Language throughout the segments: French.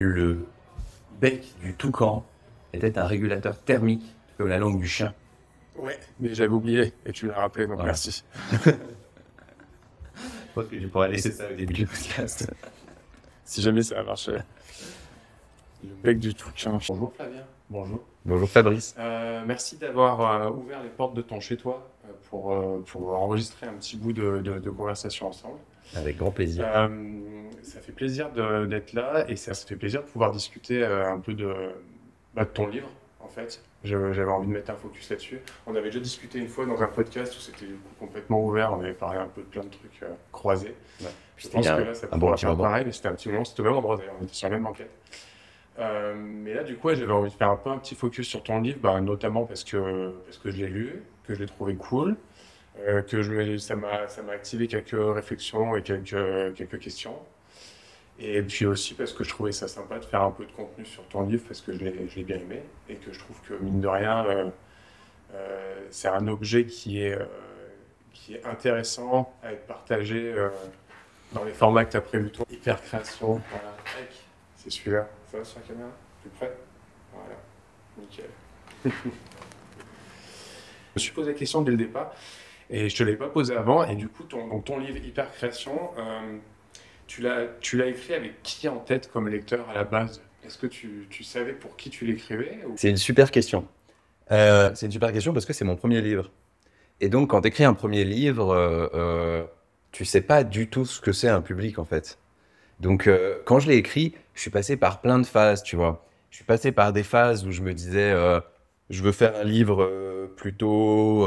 Le bec du toucan était un régulateur thermique de la langue du chien. Ouais, mais j'avais oublié et tu l'as rappelé, donc merci. je que je pourrais laisser ça au début du podcast. si jamais ça a marché. Le bec du toucan. Bonjour Flavien. Bonjour. Bonjour Fabrice. Euh, merci d'avoir euh, ouvert les portes de ton chez-toi euh, pour, enregistrer un petit bout de conversation ensemble. Avec grand plaisir. Euh, ça fait plaisir d'être là et ça, fait plaisir de pouvoir discuter euh, un peu bah, de, ton livre, en fait. J'avais envie de mettre un focus là-dessus. On avait déjà discuté une fois dans un podcast où c'était complètement ouvert. On avait parlé un peu de plein de trucs euh, croisés. Je pense que là, ça bon pareil, mais c'était un petit moment. C'était au même endroit d'ailleurs. On était sur la même enquête. mais là, du coup, j'avais envie de faire un peu un petit focus sur ton livre, bah, notamment parce que, parce que je l'ai lu, que je l'ai trouvé cool, euh, que je, ça m'a activé quelques réflexions et quelques, quelques questions. Et puis aussi parce que je trouvais ça sympa de faire un peu de contenu sur ton livre parce que je l'ai bien aimé et que je trouve que mine de rien, euh, euh, c'est un objet qui est, qui est intéressant à être partagé dans les formats que tu as prévus toi. Hyper création, voilà. C'est celui-là. Ça va sur la caméra Plus près Voilà. Nickel. je me suis posé la question dès le départ. Et je te l'ai pas posé avant. Et du coup, ton, ton livre Hyper euh, l'as tu l'as écrit avec qui en tête comme lecteur à la base Est-ce que tu, tu, savais pour qui tu l'écrivais C'est une super question. Euh, c'est une super question parce que c'est mon premier livre. Et donc, quand tu écris un premier livre, euh, euh, tu sais pas du tout ce que c'est un public en fait. Donc, quand je l'ai écrit, je suis passé par plein de phases, tu vois. Je suis passé par des phases où je me disais, je veux faire un livre plutôt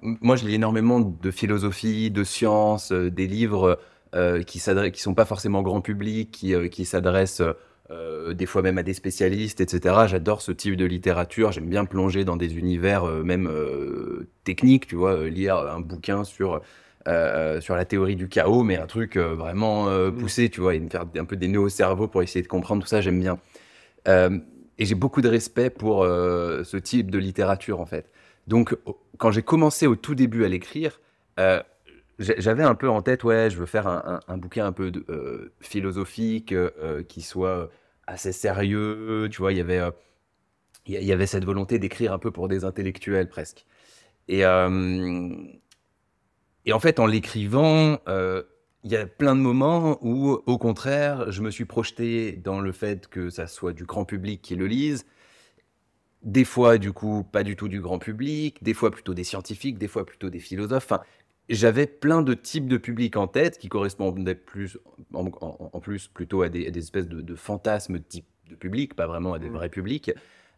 moi, je lis énormément de philosophie, de sciences, euh, des livres euh, qui ne sont pas forcément grand public, qui, euh, qui s'adressent des fois même à des spécialistes, etc. J'adore ce type de littérature. J'aime bien plonger dans des univers même techniques, tu vois, lire un bouquin sur. sur la théorie du chaos, mais un truc vraiment mmh. poussé, tu vois, et me faire un peu des nœuds au cerveau pour essayer de comprendre tout ça, j'aime bien. et j'ai beaucoup de respect pour ce type de littérature, en fait. Donc, quand j'ai commencé au tout début à l'écrire, euh, j'avais un peu en tête, ouais, je veux faire un, un, un bouquin un peu euh, philosophique, euh, qui soit assez sérieux, tu vois, il y avait, il y avait cette volonté d'écrire un peu pour des intellectuels presque. Et, et en fait, en l'écrivant, il y a plein de moments où, au contraire, je me suis projeté dans le fait que ça soit du grand public qui le lise, des fois du coup pas du tout du grand public, des fois plutôt des scientifiques, des fois plutôt des philosophes. Enfin, j'avais plein de types de publics en tête qui correspondaient plus, en, plus plutôt à des, espèces de, de fantasmes type de public, pas vraiment à des mm. vrais publics.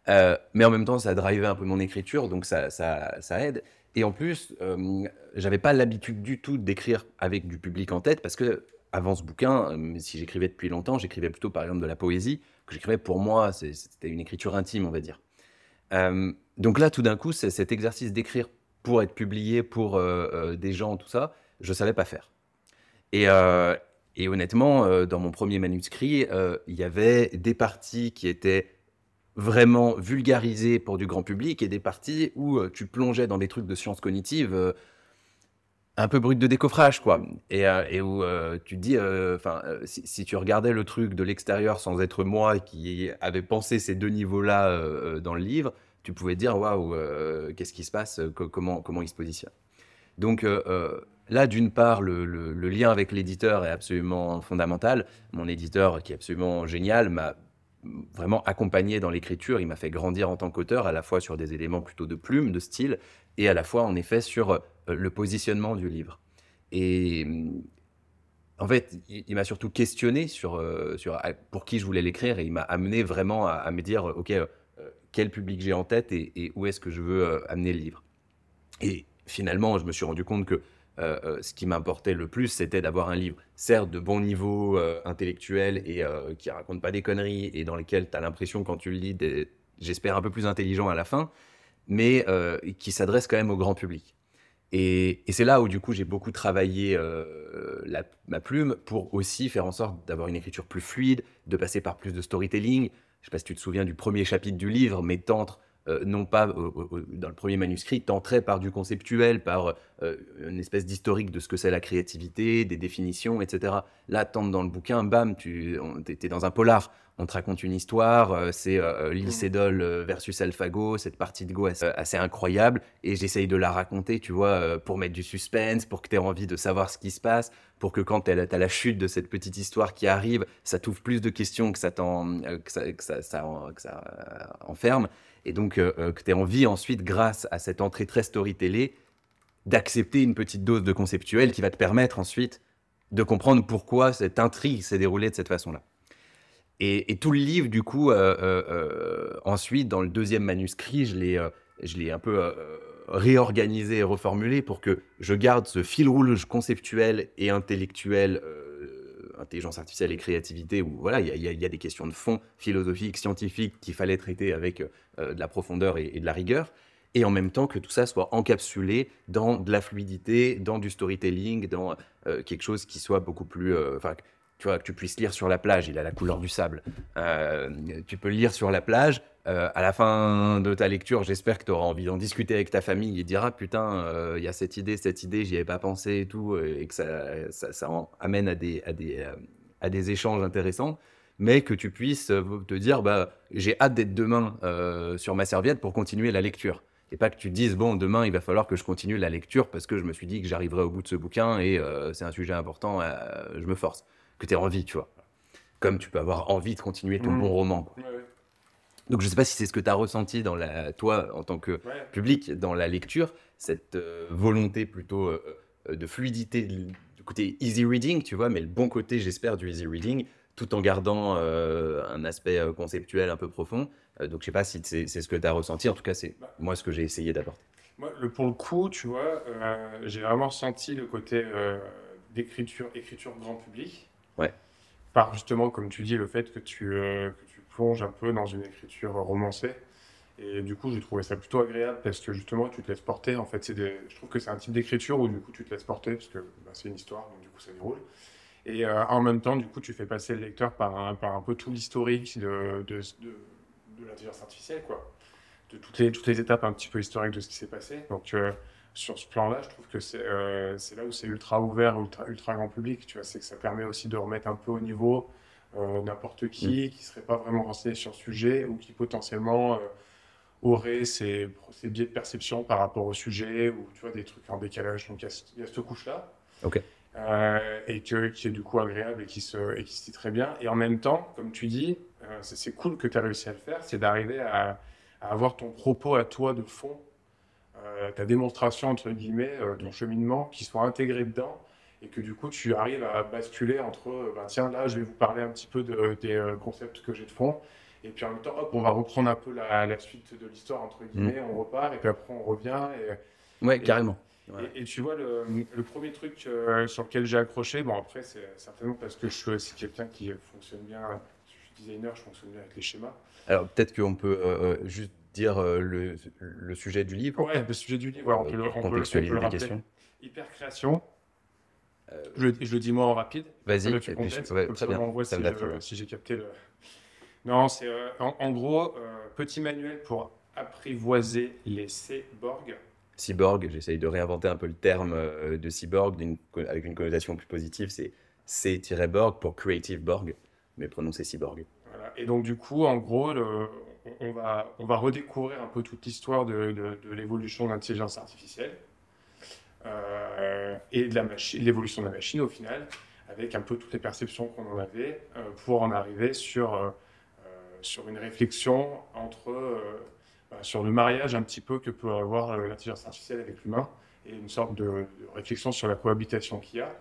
Euh, mais en même temps, ça drivait un peu mon écriture, donc ça, ça, aide. Et en plus, je euh, j'avais pas l'habitude du tout d'écrire avec du public en tête parce que avant ce bouquin, euh, si j'écrivais depuis longtemps, j'écrivais plutôt par exemple de la poésie, que j'écrivais pour moi, c'était une écriture intime, on va dire. Euh, donc là, tout d'un coup, cet exercice d'écrire pour être publié pour euh, euh, des gens, tout ça, je ne savais pas faire. Et, et honnêtement, dans mon premier manuscrit, il y avait des parties qui étaient vraiment vulgarisées pour du grand public et des parties où tu plongeais dans des trucs de sciences cognitives un peu brut de décoffrage, quoi. Et, euh, où euh, tu dis, euh, si, tu regardais le truc de l'extérieur sans être moi qui avait pensé ces deux niveaux-là dans le livre, tu pouvais dire, waouh, qu'est-ce qui se passe, comment, comment il se positionne. Donc là, d'une part, le, lien avec l'éditeur est absolument fondamental. Mon éditeur, qui est absolument génial, m'a vraiment accompagné dans l'écriture. Il m'a fait grandir en tant qu'auteur, à la fois sur des éléments plutôt de plume, de style, et à la fois, en effet, sur euh, le positionnement du livre. Et en fait, il, m'a surtout questionné sur, euh, sur ah, pour qui je voulais l'écrire et il m'a amené vraiment à, me dire, euh, OK, quel public j'ai en tête et, où est-ce que je veux amener le livre. Et finalement, je me suis rendu compte que ce qui m'importait le plus, c'était d'avoir un livre, certes de bon niveau intellectuel et qui raconte pas des conneries et dans lequel tu as l'impression quand tu le lis, j'espère un peu plus intelligent à la fin, mais euh, qui s'adresse quand même au grand public. Et, c'est là où du coup j'ai beaucoup travaillé euh, ma plume pour aussi faire en sorte d'avoir une écriture plus fluide, de passer par plus de storytelling. Je ne sais pas si tu te souviens du premier chapitre du livre, mais t'entres euh, non pas dans le premier manuscrit, t'entrais par du conceptuel, par une espèce d'historique de ce que c'est la créativité, des définitions, etc. Là, t'entres dans le bouquin, bam, tu es dans un polar on te raconte une histoire, euh, c'est euh, euh, Lycédol versus AlphaGo, cette partie de Go assez, incroyable, et j'essaye de la raconter, tu vois, pour mettre du suspense, pour que tu aies envie de savoir ce qui se passe, pour que quand tu as, la chute de cette petite histoire qui arrive, ça t'ouvre plus de questions que ça, enferme, et donc que tu aies envie ensuite, grâce à cette entrée très storytellée, d'accepter une petite dose de conceptuel qui va te permettre ensuite de comprendre pourquoi cette intrigue s'est déroulée de cette façon-là. Et, tout le livre, du coup, euh, euh, euh, ensuite, dans le deuxième manuscrit, je l'ai, je l'ai un peu réorganisé et reformulé pour que je garde ce fil rouge conceptuel et intellectuel intelligence artificielle et créativité, où voilà, il y, a des questions de fond philosophiques, scientifiques qu'il fallait traiter avec de la profondeur et, de la rigueur, et en même temps que tout ça soit encapsulé dans de la fluidité, dans du storytelling, dans quelque chose qui soit beaucoup plus, tu vois, que tu puisses lire sur la plage, il a la couleur du sable. Euh, tu peux lire sur la plage. Euh, à la fin de ta lecture, j'espère que tu auras envie d'en discuter avec ta famille et dira putain, euh, il y a cette idée, cette idée, j'y avais pas pensé et tout, et que ça, amène à des, échanges intéressants. Mais que tu puisses te dire bah, j'ai hâte d'être demain sur ma serviette pour continuer la lecture et pas que tu te dises bon demain il va falloir que je continue la lecture parce que je me suis dit que j'arriverai au bout de ce bouquin et c'est un sujet important, je me force que tu aies envie, tu vois. Comme tu peux avoir envie de continuer ton mm. bon roman. Donc je ne sais pas si c'est ce que tu as ressenti dans la, toi en tant que public dans la lecture, cette euh, volonté plutôt euh, euh, de fluidité du côté easy reading, tu vois, mais le bon côté, j'espère, du easy reading, tout en gardant un aspect conceptuel un peu profond. donc je sais pas si c'est ce que tu as ressenti, en tout cas c'est bah. moi ce que j'ai essayé d'apporter. Moi, le, pour le coup, tu vois, j'ai vraiment senti le côté d'écriture, écriture grand public. Par justement, comme tu dis, le fait euh, que tu, plonges un peu dans une écriture romancée. Et du coup, j'ai trouvé ça plutôt agréable parce que justement, tu te laisses porter. En fait, c'est je trouve que c'est un type d'écriture où du coup, tu te laisses porter parce que bah, c'est une histoire, donc du coup, ça déroule. Et euh, en même temps, du coup, tu fais passer le lecteur par un, par un peu tout l'historique de, de, l'intelligence artificielle, quoi. De toutes les, toutes les étapes un petit peu historiques de ce qui s'est passé. Donc, tu euh, sur ce plan-là, je trouve que euh, c'est là où c'est ultra ouvert, ultra, ultra, grand public. Tu vois, c'est que ça permet aussi de remettre un peu au niveau euh, n'importe qui mm. qui serait pas vraiment renseigné sur le sujet ou qui potentiellement euh, aurait ses, ses, biais de perception par rapport au sujet ou tu vois des trucs en décalage. Donc il y, a cette couche-là. et que, qui est du coup agréable et qui se dit très bien. Et en même temps, comme tu dis, c'est cool que tu as réussi à le faire, c'est d'arriver à, à avoir ton propos à toi de fond euh, ta démonstration, entre guillemets, euh, ton cheminement, qui soit intégré dedans et que du coup tu arrives à basculer entre euh, ben, tiens là je vais vous parler un petit peu de, des concepts que j'ai de fond et puis en même temps hop on va reprendre un peu la, suite de l'histoire entre mmh. guillemets on repart et puis après on revient et, ouais carrément et, tu vois le, premier truc sur lequel j'ai accroché bon après c'est certainement parce que je suis quelqu'un qui fonctionne bien je suis designer je fonctionne bien avec les schémas alors peut-être qu'on peut, peut juste dire euh, le, sujet du livre. Ouais, le sujet du livre, on, peut, contextualiser on peut, Hyper euh, je, le dis moi en rapide. Vas-y, ça si, si j'ai capté le. Non, c'est euh, en, gros, petit manuel pour apprivoiser les cyborgs. Cyborg, j'essaye de réinventer un peu le terme de cyborg avec une connotation plus positive, c'est C-borg pour creative borg, mais prononcé cyborg. Et donc, du coup, en gros, le, on va, on va redécouvrir un peu toute l'histoire de, l'évolution de l'intelligence artificielle euh, et de l'évolution de la machine au final, avec un peu toutes les perceptions qu'on en avait euh, pour en arriver sur, euh, sur une réflexion entre, bah, sur le mariage un petit peu que peut avoir l'intelligence artificielle avec l'humain et une sorte de, réflexion sur la cohabitation qu'il y a.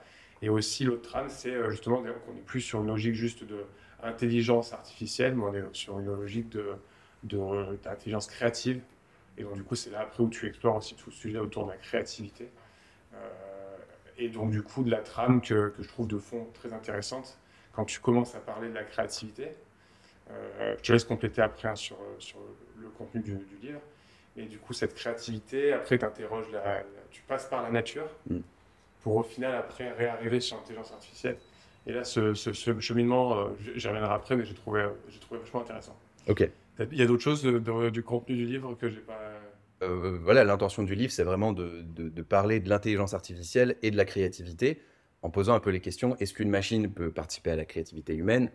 Et aussi l'autre trame, c'est justement qu'on n'est plus sur une logique juste de intelligence artificielle, mais on est sur une logique de euh, d'intelligence créative. Et donc, du coup, c'est là après où tu explores aussi tout le sujet autour de la créativité. Euh, et donc, du coup, de la trame que, que, je trouve de fond très intéressante. Quand tu commences à parler de la créativité, euh, je te laisse compléter après hein, sur, sur, le contenu du, livre. Et du coup, cette créativité, après, t'interroges la, tu passes par la nature mm. pour au final, après, réarriver sur l'intelligence artificielle. Et là, ce, ce, cheminement, j'y reviendrai après, mais j'ai trouvé, j'ai trouvé vachement intéressant. Ok. Il y a d'autres choses euh, euh, du contenu du livre que j'ai pas. Euh, voilà, l'intention du livre, c'est vraiment de, parler de l'intelligence artificielle et de la créativité en posant un peu les questions est-ce qu'une machine peut participer à la créativité humaine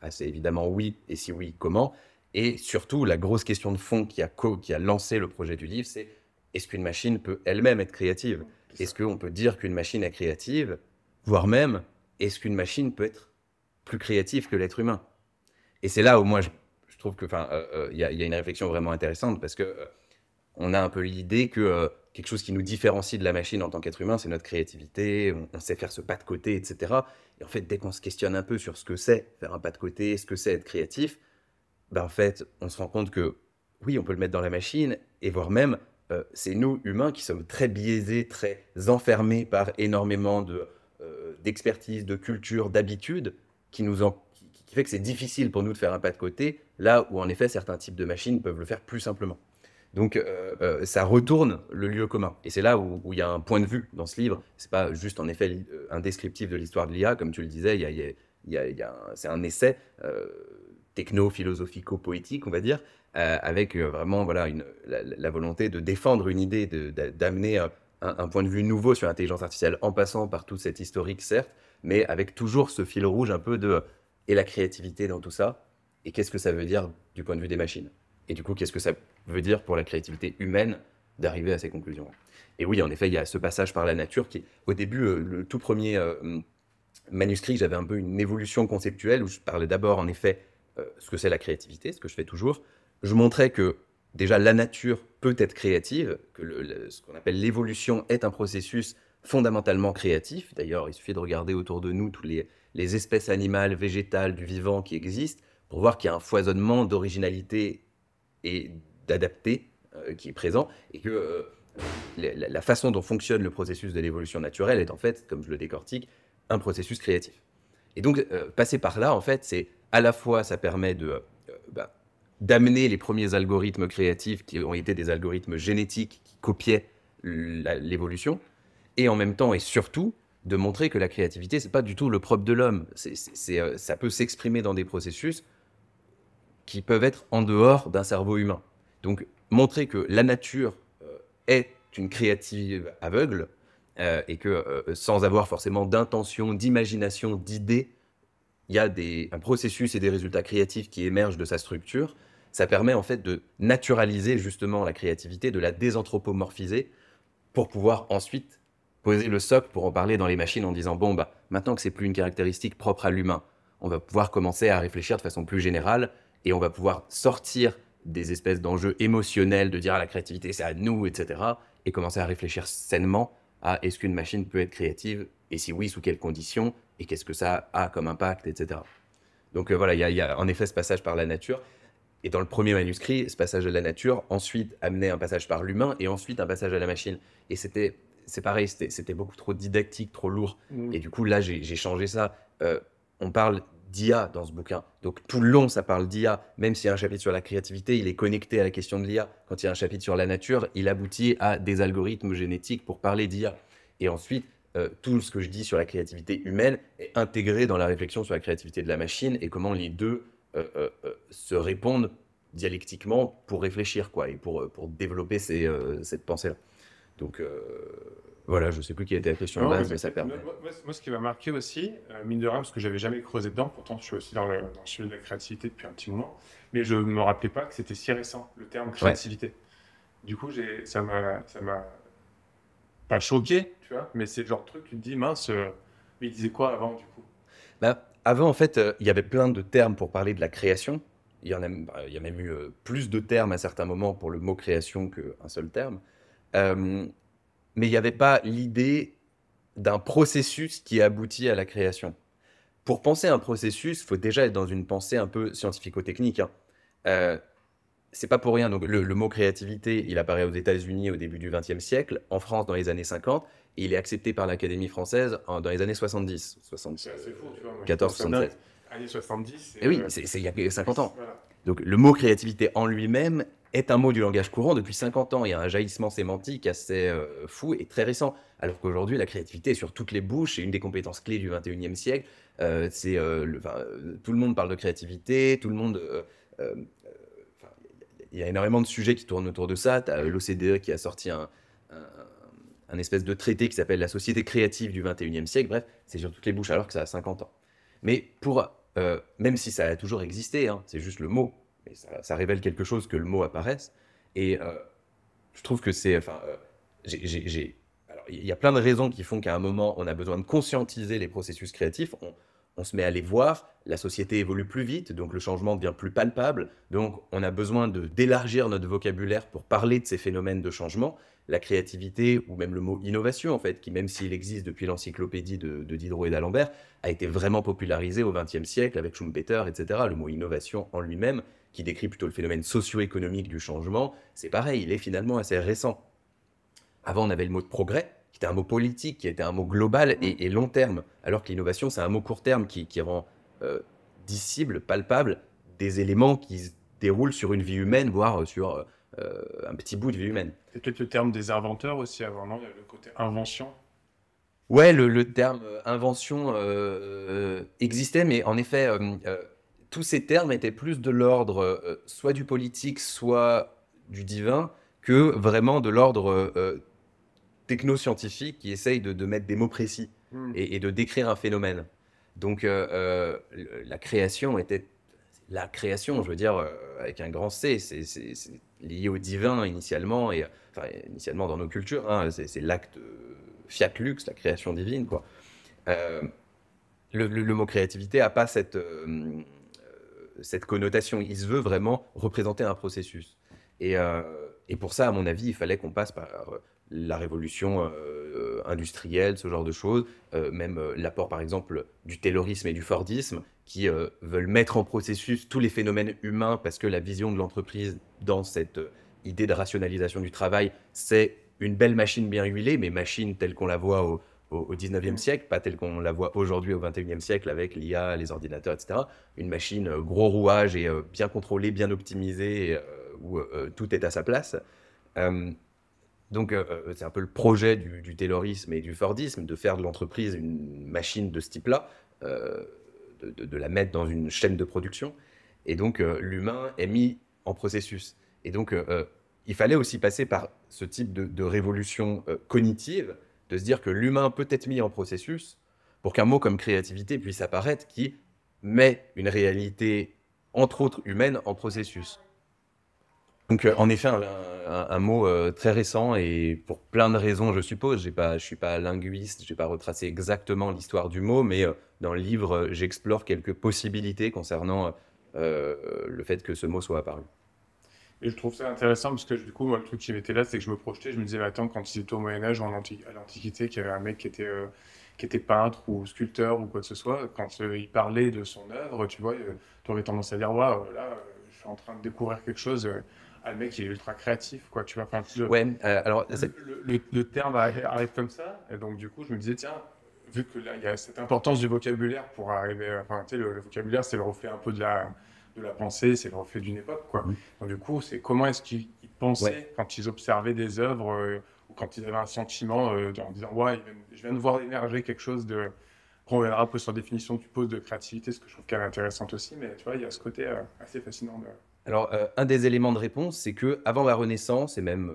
assez ah, C'est évidemment oui, et si oui, comment Et surtout, la grosse question de fond qui a, qui a lancé le projet du livre, c'est est-ce qu'une machine peut elle-même être créative Est-ce qu'on peut dire qu'une machine est créative Voire même, est-ce qu'une machine peut être plus créative que l'être humain Et c'est là au moins trouve que, enfin, euh, euh, il y, a une réflexion vraiment intéressante parce que euh, on a un peu l'idée que quelque chose qui nous différencie de la machine en tant qu'être humain, c'est notre créativité, on, sait faire ce pas de côté, etc. Et en fait, dès qu'on se questionne un peu sur ce que c'est faire un pas de côté, ce que c'est être créatif, ben en fait, on se rend compte que oui, on peut le mettre dans la machine, et voire même, c'est nous, humains, qui sommes très biaisés, très enfermés par énormément de, d'expertise, de culture, d'habitude, qui nous en qui fait que c'est difficile pour nous de faire un pas de côté, là où en effet certains types de machines peuvent le faire plus simplement. Donc euh, euh, ça retourne le lieu commun. Et c'est là où il y a un point de vue dans ce livre. n'est pas juste en effet un descriptif de l'histoire de l'IA, comme tu le disais, y a, c'est un essai euh, techno-philosophico-poétique, on va dire, avec vraiment voilà, la, volonté de défendre une idée, d'amener un, un point de vue nouveau sur l'intelligence artificielle en passant par toute cette historique, certes, mais avec toujours ce fil rouge un peu de et la créativité dans tout ça Et qu'est-ce que ça veut dire du point de vue des machines Et du coup, qu'est-ce que ça veut dire pour la créativité humaine d'arriver à ces conclusions Et oui, en effet, il y a ce passage par la nature qui, au début, euh, le tout premier euh, manuscrit, j'avais un peu une évolution conceptuelle où je parlais d'abord, en effet, euh, ce que c'est la créativité, ce que je fais toujours. Je montrais que déjà la nature peut être créative, que ce qu'on appelle l'évolution est un processus fondamentalement créatif. D'ailleurs, il suffit de regarder autour de nous tous les les espèces animales, végétales, du vivant qui existent, pour voir qu'il y a un foisonnement d'originalité et d'adapté euh, qui est présent, et que euh, la, façon dont fonctionne le processus de l'évolution naturelle est en fait, comme je le décortique, un processus créatif. Et donc, euh, passer par là, en fait, c'est à la fois, ça permet de... Bah, d'amener les premiers algorithmes créatifs qui ont été des algorithmes génétiques qui copiaient l'évolution, et en même temps et surtout, de montrer que la créativité, c'est pas du tout le propre de l'homme. C'est, euh, ça peut s'exprimer dans des processus qui peuvent être en dehors d'un cerveau humain. Donc, montrer que la nature euh, est une créative aveugle euh, et que sans avoir forcément d'intention, d'imagination, d'idée, il y a des, un processus et des résultats créatifs qui émergent de sa structure. Ça permet en fait de naturaliser justement la créativité, de la désanthropomorphiser pour pouvoir ensuite poser le socle pour en parler dans les machines en disant bon bah maintenant que c'est plus une caractéristique propre à l'humain, on va pouvoir commencer à réfléchir de façon plus générale et on va pouvoir sortir des espèces d'enjeux émotionnels de dire à la créativité c'est à nous etc et commencer à réfléchir sainement à est-ce qu'une machine peut être créative et si oui sous quelles conditions et qu'est-ce que ça a comme impact etc. Donc euh, voilà il y, y, a en effet ce passage par la nature. Et dans le premier manuscrit, ce passage de la nature, ensuite amenait un passage par l'humain et ensuite un passage à la machine. Et c'était c'est pareil, c'était beaucoup trop didactique, trop lourd. Mm. Et du coup, là, j'ai changé ça. Euh, on parle d'IA dans ce bouquin. Donc tout le long, ça parle d'IA. Même s'il y a un chapitre sur la créativité, il est connecté à la question de l'IA. Quand il y a un chapitre sur la nature, il aboutit à des algorithmes génétiques pour parler d'IA. Et ensuite, euh, tout ce que je dis sur la créativité humaine est intégré dans la réflexion sur la créativité de la machine et comment les deux euh, se répondent dialectiquement pour réfléchir quoi, et pour, développer cette pensée-là. Donc euh, voilà, je ne sais plus qui était la question de base, mais ça permet. Moi, ce qui m'a marqué aussi, euh, mine de rien, parce que j'avais jamais creusé dedans, pourtant je suis aussi dans le, dans de la créativité depuis un petit moment, mais je ne me rappelais pas que c'était si récent, le terme créativité. Du coup, ça m'a pas choqué, tu vois, mais c'est le genre de truc, tu te dis, mince, euh, mais il disait quoi avant, du coup bah, Avant, en fait, il y avait plein de termes pour parler de la création. Il y, en a, bah, il y a même eu plus de termes à certains moments pour le mot création qu'un seul terme. Euh, mais il n'y avait pas l'idée d'un processus qui aboutit à la création. Pour penser un processus, il faut déjà être dans une pensée un peu scientifico-technique. Ce hein. Euh, c'est pas pour rien. Donc le, mot créativité, il apparaît aux États-Unis au début du XXe siècle, en France dans les années 50, et il est accepté par l'Académie française dans les années 70, 70 fou, tu vois, 14, 77. Années 70. Et eh oui, euh, c'est il y a 50 ans. Donc le mot créativité en lui-même, est un mot du langage courant depuis 50 ans. Il y a un jaillissement sémantique assez euh, fou et très récent. Alors qu'aujourd'hui, la créativité est sur toutes les bouches et une des compétences clés du 21e siècle. Euh, c'est, euh, tout le monde parle de créativité, tout le monde. Il y a énormément de sujets qui tournent autour de ça. l'OCDE qui a sorti un, espèce de traité qui s'appelle la société créative du 21e siècle. Bref, c'est sur toutes les bouches alors que ça a 50 ans. Mais pour. même si ça a toujours existé, hein, c'est juste le mot mais ça, révèle quelque chose que le mot apparaisse. Et euh, je trouve que c'est. Enfin, euh, Il y a plein de raisons qui font qu'à un moment, on a besoin de conscientiser les processus créatifs. On, se met à les voir, la société évolue plus vite, donc le changement devient plus palpable. Donc, on a besoin d'élargir notre vocabulaire pour parler de ces phénomènes de changement. La créativité, ou même le mot innovation, en fait, qui, même s'il existe depuis l'encyclopédie de, de, Diderot et d'Alembert, a été vraiment popularisé au XXe siècle avec Schumpeter, etc. Le mot innovation en lui-même qui décrit plutôt le phénomène socio-économique du changement, c'est pareil, il est finalement assez récent. Avant, on avait le mot de progrès, qui était un mot politique, qui était un mot global et, long terme, alors que l'innovation, c'est un mot court terme qui, rend euh, palpable, des éléments qui se déroulent sur une vie humaine, voire euh, sur euh, euh, un petit bout de vie humaine. C'est peut-être le terme des inventeurs aussi avant, non Le côté invention Ouais, le, terme invention existait, mais en effet, tous ces termes étaient plus de l'ordre euh, soit du politique, soit du divin, que vraiment de l'ordre euh, technoscientifique qui essaye de, mettre des mots précis hmm. et, de décrire un phénomène. Donc euh, la création était la création, je veux dire, avec un grand C, c'est lié au divin initialement, et initialement dans nos cultures, hein, c'est l'acte fiat lux, la création divine, le, le, mot créativité n'a pas cette, cette connotation. Il se veut vraiment représenter un processus. Euh, et, pour ça, à mon avis, il fallait qu'on passe par euh, la révolution euh, industrielle, ce genre de choses, même l'apport par exemple du taylorisme et du fordisme, qui veulent mettre en processus tous les phénomènes humains, parce que la vision de l'entreprise dans cette idée de rationalisation du travail, c'est une belle machine bien huilée, mais machine telle qu'on la voit au, au, 19e siècle, pas telle qu'on la voit aujourd'hui au 21e siècle avec l'IA, les ordinateurs, etc. Une machine, euh, gros rouage et euh, bien contrôlée, bien optimisée, euh, où tout est à sa place. donc c'est un peu le projet du, taylorisme et du fordisme de faire de l'entreprise une machine de ce type-là, de, la mettre dans une chaîne de production. Et donc l'humain est mis en processus. Et donc il fallait aussi passer par ce type de, révolution cognitive de se dire que l'humain peut être mis en processus pour qu'un mot comme créativité puisse apparaître qui met une réalité, entre autres humaine, en processus. Donc, euh, en effet, un, mot euh, très récent et pour plein de raisons, je suppose. Pas, je ne suis pas linguiste, je vais pas retracé exactement l'histoire du mot, mais euh, dans le livre, j'explore quelques possibilités concernant le fait que ce mot soit apparu. Et je trouve ça intéressant parce que du coup, moi, le truc qui m'était là, c'est que je me projetais, je me disais, attends, quand ils étaient au Moyen-Âge ou à l'Antiquité, qu'il y avait un mec qui était, euh, qui était peintre ou sculpteur ou quoi que ce soit, quand euh, il parlait de son œuvre, tu vois, euh, tu aurais tendance à dire, waouh, là, je suis en train de découvrir quelque chose. un mec, qui est ultra créatif, quoi, tu vois. Enfin, le, alors. Le, le, terme arrive comme ça. Et donc, du coup, je me disais, tiens, vu que là, il y a cette importance du vocabulaire pour arriver. Enfin, tu sais, le, vocabulaire, c'est le reflet un peu de la de la pensée, c'est le reflet d'une époque. Quoi. Donc, du coup, c'est comment est-ce qu'ils pensaient quand ils observaient des œuvres euh, ou quand ils avaient un sentiment euh, en disant ouais, je viens de voir émerger quelque chose de. On verra peu sur la définition tu poses de créativité, ce que je trouve qu'elle est intéressante aussi, mais tu vois, il y a ce côté euh, assez fascinant. Alors, un des éléments de réponse, c'est que avant la Renaissance, et même,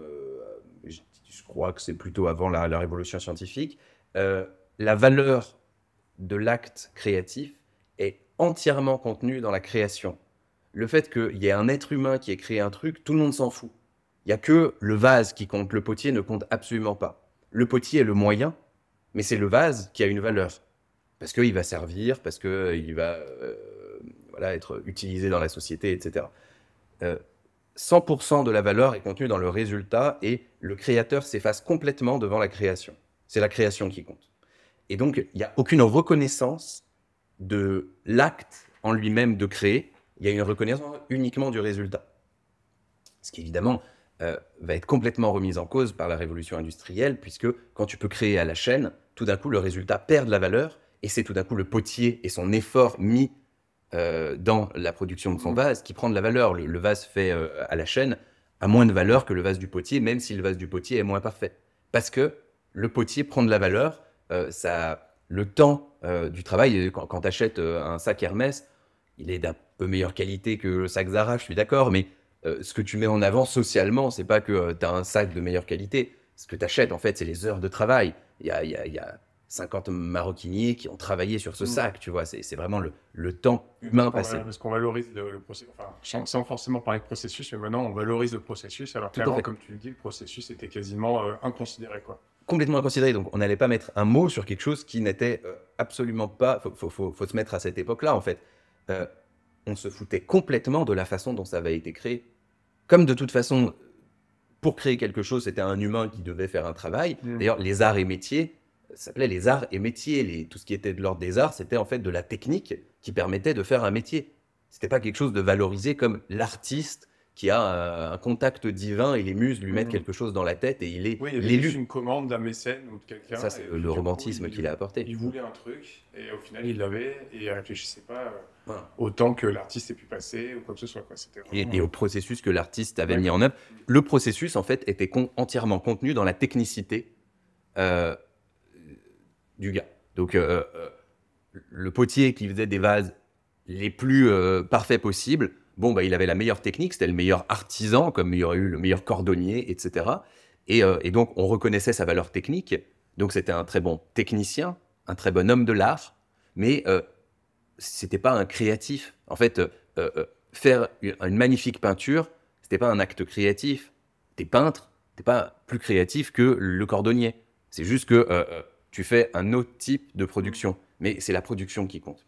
je, crois que c'est plutôt avant la, la révolution scientifique, la valeur de l'acte créatif est entièrement contenue dans la création le fait qu'il y ait un être humain qui ait créé un truc, tout le monde s'en fout. Il n'y a que le vase qui compte, le potier ne compte absolument pas. Le potier est le moyen, mais c'est le vase qui a une valeur. Parce qu'il va servir, parce qu'il euh, va euh, voilà, être utilisé dans la société, etc. 100% euh, de la valeur est contenue dans le résultat et le créateur s'efface complètement devant la création. C'est la création qui compte. Et donc, il n'y a aucune reconnaissance de l'acte en lui-même de créer, il y a une reconnaissance uniquement du résultat. Ce qui évidemment euh, va être complètement remis en cause par la révolution industrielle, puisque quand tu peux créer à la chaîne, tout d'un coup le résultat perd de la valeur, et c'est tout d'un coup le potier et son effort mis euh, dans la production de son mmh. vase qui prend de la valeur. Le, vase fait euh, à la chaîne a moins de valeur que le vase du potier, même si le vase du potier est moins parfait. Parce que le potier prend de la valeur, ça, le temps du travail, quand tu achètes un sac Hermès, il est d'un peu meilleure qualité que le sac Zara, je suis d'accord, mais euh, ce que tu mets en avant socialement, c'est pas que euh, tu as un sac de meilleure qualité. Ce que tu achètes, en fait, c'est les heures de travail. Il y a, 50 maroquiniers qui ont travaillé sur ce mm. sac, tu vois. C'est vraiment le, temps mm. humain passé. Parce qu'on valorise le, processus, sans, forcément parler de processus, mais maintenant, on valorise le processus, alors là comme tu le dis, le processus était quasiment euh, inconsidéré, quoi. Complètement inconsidéré. Donc, on n'allait pas mettre un mot sur quelque chose qui n'était absolument pas. Faut faut, faut, se mettre à cette époque-là, en fait on se foutait complètement de la façon dont ça avait été créé. Comme de toute façon, pour créer quelque chose, c'était un humain qui devait faire un travail. Mm. D'ailleurs, les arts et métiers ça s'appelait les arts et métiers. Les, tout ce qui était de l'ordre des arts, c'était en fait de la technique qui permettait de faire un métier. C'était pas quelque chose de valorisé comme l'artiste qui a un contact divin et les muses lui mettent mm. quelque chose dans la tête et il est oui, l'élu. une commande d'un mécène ou de quelqu'un. Ça, c'est le romantisme qu'il a apporté. Il voulait un truc et au final, il l'avait et il réfléchissait pas. Euh, Autant que l'artiste ait pu passer ou quoi ce soit. Quoi. Et, euh, au processus que l'artiste avait mis en œuvre. Le processus, en fait, était entièrement contenu dans la technicité euh, du gars. Donc, euh, le potier qui faisait des vases les plus parfaits possibles, bon, bah, il avait la meilleure technique, c'était le meilleur artisan, comme il y aurait eu le meilleur cordonnier, etc. Et, et donc, on reconnaissait sa valeur technique. Donc, c'était un très bon technicien, un très bon homme de l'art, mais c'était pas un créatif. En fait, euh, euh, faire une magnifique peinture, c'était pas un acte créatif. T'es peintre, t'es pas plus créatif que le cordonnier. C'est juste que euh, tu fais un autre type de production. Mais c'est la production qui compte.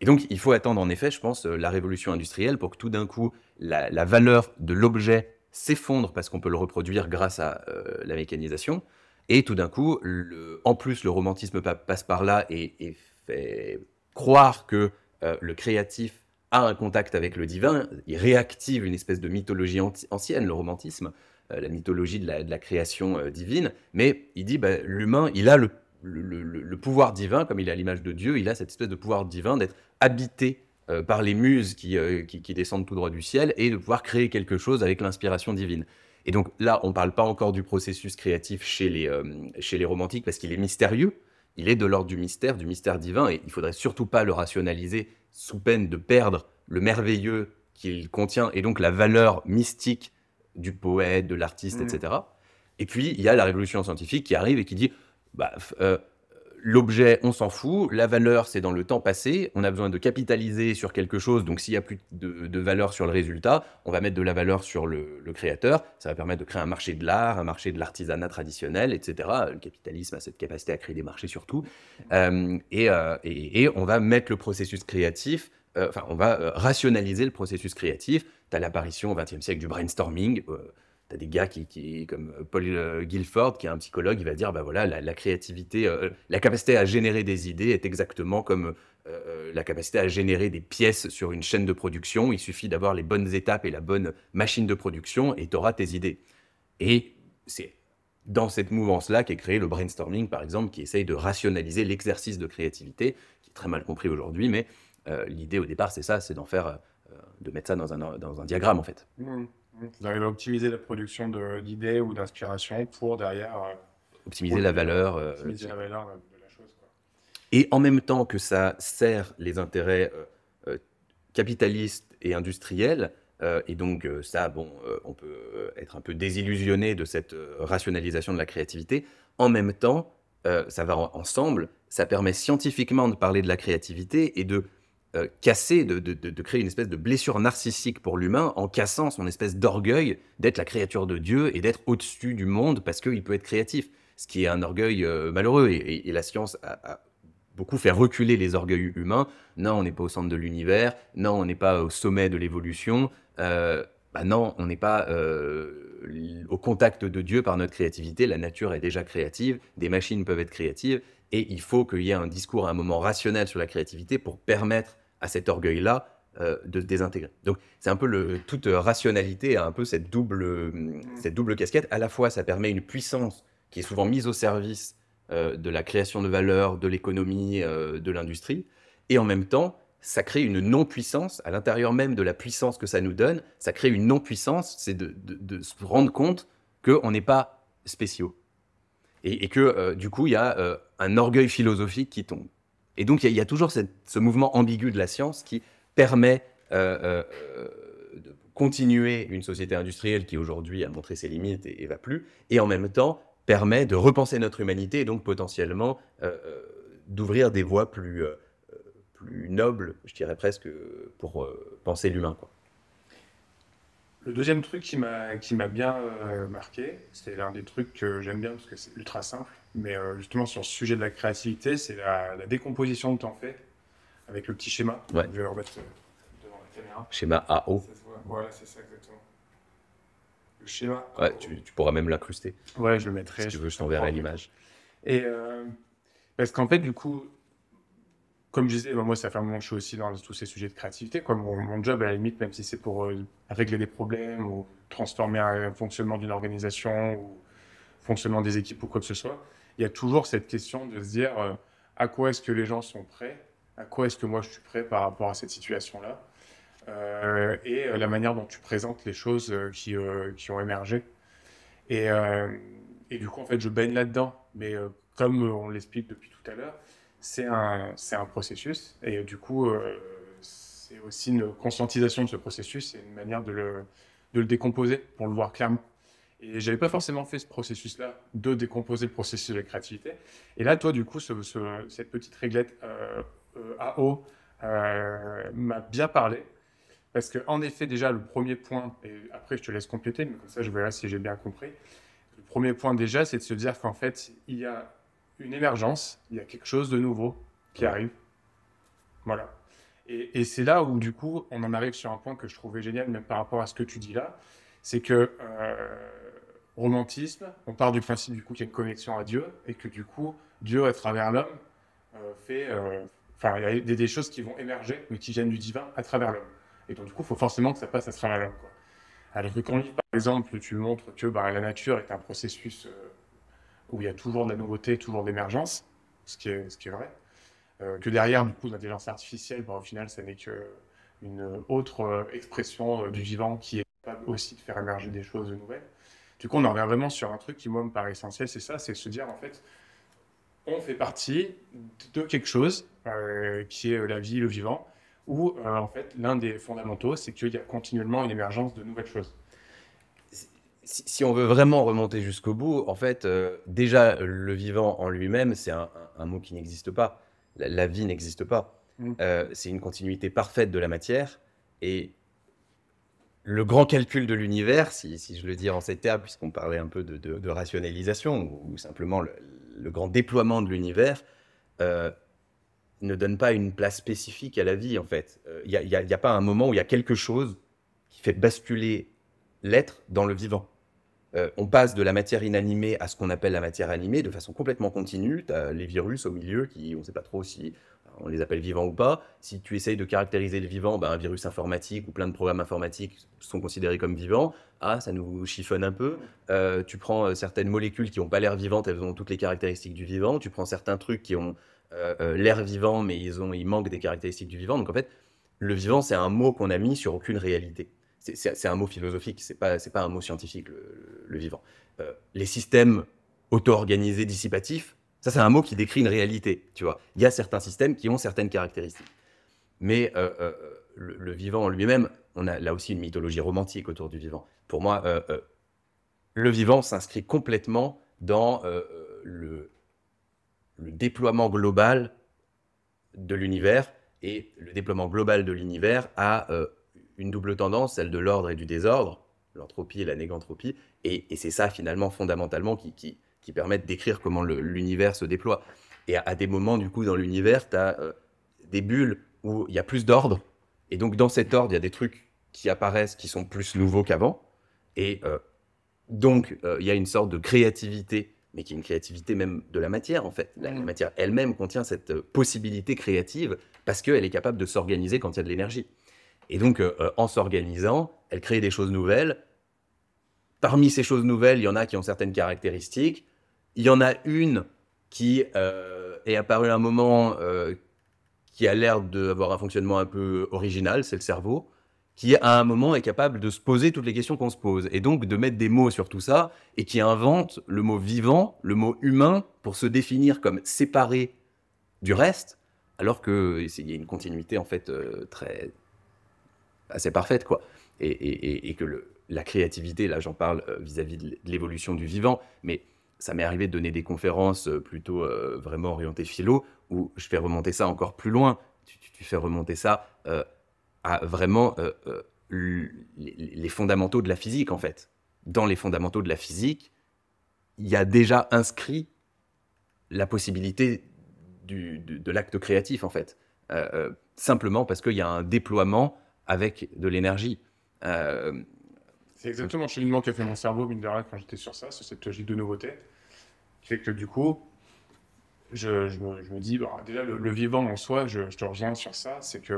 Et donc, il faut attendre, en effet, je pense, la révolution industrielle pour que tout d'un coup, la, valeur de l'objet s'effondre parce qu'on peut le reproduire grâce à la mécanisation. Et tout d'un coup, en plus, le romantisme passe par là et fait croire que euh, le créatif a un contact avec le divin, il réactive une espèce de mythologie ancienne, le romantisme, euh, la mythologie de la, création euh, divine, mais il dit bah, l'humain, il a le, pouvoir divin, comme il a l'image de Dieu, il a cette espèce de pouvoir divin d'être habité par les muses qui, descendent tout droit du ciel et de pouvoir créer quelque chose avec l'inspiration divine. Et donc là, on ne parle pas encore du processus créatif chez les romantiques parce qu'il est mystérieux, il est de l'ordre du mystère, du mystère divin, et il faudrait surtout pas le rationaliser sous peine de perdre le merveilleux qu'il contient et donc la valeur mystique du poète, de l'artiste, mm. etc. Et puis il y a la révolution scientifique qui arrive et qui dit bah, euh, l'objet, on s'en fout. La valeur, c'est dans le temps passé. On a besoin de capitaliser sur quelque chose. Donc, s'il n'y a plus de, valeur sur le résultat, on va mettre de la valeur sur le, créateur. Ça va permettre de créer un marché de l'art, un marché de l'artisanat traditionnel, etc. Le capitalisme a cette capacité à créer des marchés surtout. Euh, euh, et, et, on va mettre le processus créatif, euh, enfin, on va rationaliser le processus créatif. Tu as l'apparition au XXe siècle du brainstorming des gars qui, comme euh, Paul euh, Guilford, qui est un psychologue, il va dire, bah voilà, la, créativité, euh, la capacité à générer des idées est exactement comme la capacité à générer des pièces sur une chaîne de production. Il suffit d'avoir les bonnes étapes et la bonne machine de production et tu auras tes idées. Et c'est dans cette mouvance-là qu'est créé le brainstorming, par exemple, qui essaye de rationaliser l'exercice de créativité, qui est très mal compris aujourd'hui, mais l'idée au départ, c'est ça, c'est d'en faire, de mettre ça dans un, dans un diagramme, en fait. Mmh arrivez à optimiser la production d'idées ou d'inspiration pour derrière. Euh, optimiser euh, la valeur. de la chose. Et en même temps que ça sert les intérêts euh, capitalistes et industriels, et donc ça, bon, on peut être un peu désillusionné de cette rationalisation de la créativité. En même temps, ça va ensemble, ça permet scientifiquement de parler de la créativité et de euh, casser, de, de, de, créer une espèce de blessure narcissique pour l'humain en cassant son espèce d'orgueil d'être la créature de Dieu et d'être au-dessus du monde parce qu'il peut être créatif, ce qui est un orgueil euh, malheureux. Et, la science a, beaucoup fait reculer les orgueils humains. Non, on n'est pas au centre de l'univers. Non, on n'est pas au sommet de l'évolution. Euh, bah non, on n'est pas au contact de Dieu par notre créativité. La nature est déjà créative. Des machines peuvent être créatives. Et il faut qu'il y ait un discours à un moment rationnel sur la créativité pour permettre à cet orgueil-là euh, de se désintégrer. Donc c'est un peu le, toute rationalité a un peu cette double, mm. cette double casquette. À la fois, ça permet une puissance qui est souvent mise au service euh, de la création de valeur, de l'économie, euh, de l'industrie, et en même temps, ça crée une non-puissance à l'intérieur même de la puissance que ça nous donne. Ça crée une non-puissance, c'est de, se rendre compte qu'on n'est pas spéciaux et, et que du coup, il y a un orgueil philosophique qui tombe. Et donc, il y, a toujours ce mouvement ambigu de la science qui permet euh, euh, de continuer une société industrielle qui aujourd'hui a montré ses limites et, et, va plus, et en même temps permet de repenser notre humanité et donc potentiellement euh, d'ouvrir des voies plus, plus nobles, je dirais presque, pour penser l'humain. Le deuxième truc qui m'a bien marqué, c'est l'un des trucs que j'aime bien parce que c'est ultra simple, mais euh, justement, sur ce sujet de la créativité, c'est la, décomposition que tu en fais avec le petit schéma. Je vais le remettre euh, devant la caméra. Schéma AO. Voilà, c'est ça exactement. Le schéma. Ouais, tu, pourras même l'incruster. Ouais, je le mettrai. Si tu veux, je t'enverrai l'image. Et euh, parce qu'en fait, du coup, comme je disais, ben, moi, ça fait un moment que je suis aussi dans tous ces sujets de créativité. Quoi. Mon, job, à la limite, même si c'est pour régler des problèmes ou transformer un fonctionnement d'une organisation ou fonctionnement des équipes ou quoi que ce soit, il y a toujours cette question de se dire euh, à quoi est-ce que les gens sont prêts, à quoi est-ce que moi je suis prêt par rapport à cette situation-là, euh, et euh, la manière dont tu présentes les choses qui, qui ont émergé. Et, et, du coup, en fait, je baigne là-dedans, mais comme on l'explique depuis tout à l'heure, c'est un, un, processus, et du coup, c'est aussi une conscientisation de ce processus, c'est une manière de le, de le décomposer pour le voir clairement. Et j'avais pas forcément fait ce processus-là de décomposer le processus de la créativité. Et là, toi, du coup, cette petite réglette euh, euh, à eau euh, m'a bien parlé. Parce que, en effet, déjà, le premier point, et après, je te laisse compléter, mais comme ça, je verrai si j'ai bien compris. Le premier point, déjà, c'est de se dire qu'en fait, il y a une émergence, il y a quelque chose de nouveau qui arrive. Voilà. Et, et c'est là où, du coup, on en arrive sur un point que je trouvais génial, même par rapport à ce que tu dis là. C'est que romantisme, on part du principe du coup qu'il y a une connexion à Dieu et que du coup Dieu à travers l'homme euh, fait, euh, enfin il y a des, choses qui vont émerger mais qui viennent du divin à travers l'homme. Et donc du coup il faut forcément que ça passe à travers l'homme. Alors que quand par exemple tu montres que bah, la nature est un processus euh, où il y a toujours de la nouveauté, toujours d'émergence, ce qui est, ce qui est vrai, que derrière du coup l'intelligence artificielle, bah, au final ça n'est que une autre expression du vivant qui est capable aussi de faire émerger des choses nouvelles. Du coup, on en revient vraiment sur un truc qui, moi, me paraît essentiel, c'est ça, c'est se dire, en fait, on fait partie de quelque chose euh, qui est euh, la vie, le vivant, où, euh, en fait, l'un des fondamentaux, c'est qu'il y a continuellement une émergence de nouvelles choses. Si, on veut vraiment remonter jusqu'au bout, en fait, déjà, le vivant en lui-même, c'est un, mot qui n'existe pas. La, vie n'existe pas. Mmh. c'est une continuité parfaite de la matière. Et le grand calcul de l'univers, si, je le dis en ces termes, puisqu'on parlait un peu de, rationalisation, ou, simplement le, grand déploiement de l'univers, euh, ne donne pas une place spécifique à la vie, en fait. Euh, il n'y a, a, pas un moment où il y a quelque chose qui fait basculer l'être dans le vivant. Euh, on passe de la matière inanimée à ce qu'on appelle la matière animée de façon complètement continue. Tu as les virus au milieu qui, on ne sait pas trop si on les appelle vivants ou pas. Si tu essayes de caractériser le vivant, ben, un virus informatique ou plein de programmes informatiques sont considérés comme vivants. Ah, ça nous chiffonne un peu. Euh, tu prends euh, certaines molécules qui n'ont pas l'air vivantes, elles ont toutes les caractéristiques du vivant. Tu prends certains trucs qui ont l'air vivants, mais ils, ont, ils manquent des caractéristiques du vivant. Donc en fait, le vivant, c'est un mot qu'on a mis sur aucune réalité c'est un mot philosophique, c'est pas, pas un mot scientifique, le, vivant. Euh, les systèmes auto-organisés, dissipatifs, ça c'est un mot qui décrit une réalité, tu vois. Il y a certains systèmes qui ont certaines caractéristiques. Mais euh, euh, le, vivant en lui-même, on a là aussi une mythologie romantique autour du vivant. Pour moi, le vivant s'inscrit complètement dans le, le déploiement global de l'univers, et le déploiement global de l'univers a une double tendance, celle de l'ordre et du désordre, l'entropie et la négantropie, et, c'est ça finalement fondamentalement qui, qui, permet de décrire comment l'univers se déploie. Et à, des moments du coup dans l'univers, tu as euh, des bulles où il y a plus d'ordre, et donc dans cet ordre, il y a des trucs qui apparaissent qui sont plus nouveaux qu'avant, et euh, donc euh, il y a une sorte de créativité mais qui est une créativité même de la matière en fait. La, matière elle-même contient cette possibilité créative parce qu'elle est capable de s'organiser quand il y a de l'énergie. Et donc, euh, euh, en s'organisant, elle crée des choses nouvelles. Parmi ces choses nouvelles, il y en a qui ont certaines caractéristiques. Il y en a une qui euh, est apparue à un moment qui a l'air d'avoir un fonctionnement un peu original, c'est le cerveau, qui à un moment est capable de se poser toutes les questions qu'on se pose, et donc de mettre des mots sur tout ça, et qui invente le mot vivant, le mot humain, pour se définir comme séparé du reste, alors qu'il y a une continuité en fait très, assez parfaite, quoi. Et, que la créativité, là j'en parle euh, vis-à-vis de l'évolution du vivant, mais ça m'est arrivé de donner des conférences euh, plutôt euh, vraiment orientées philo, où je fais remonter ça encore plus loin, tu, fais remonter ça à vraiment les, fondamentaux de la physique, en fait. Dans les fondamentaux de la physique, il y a déjà inscrit la possibilité de l'acte créatif, en fait. simplement parce qu'il y a un déploiement avec de l'énergie. Euh, c'est exactement le cheminement a fait mon cerveau, mine de rien, quand j'étais sur ça, sur cette logique de nouveauté. Qui fait que du coup, je, me, dis, bah, déjà, le, vivant en soi, je, te reviens sur ça, c'est que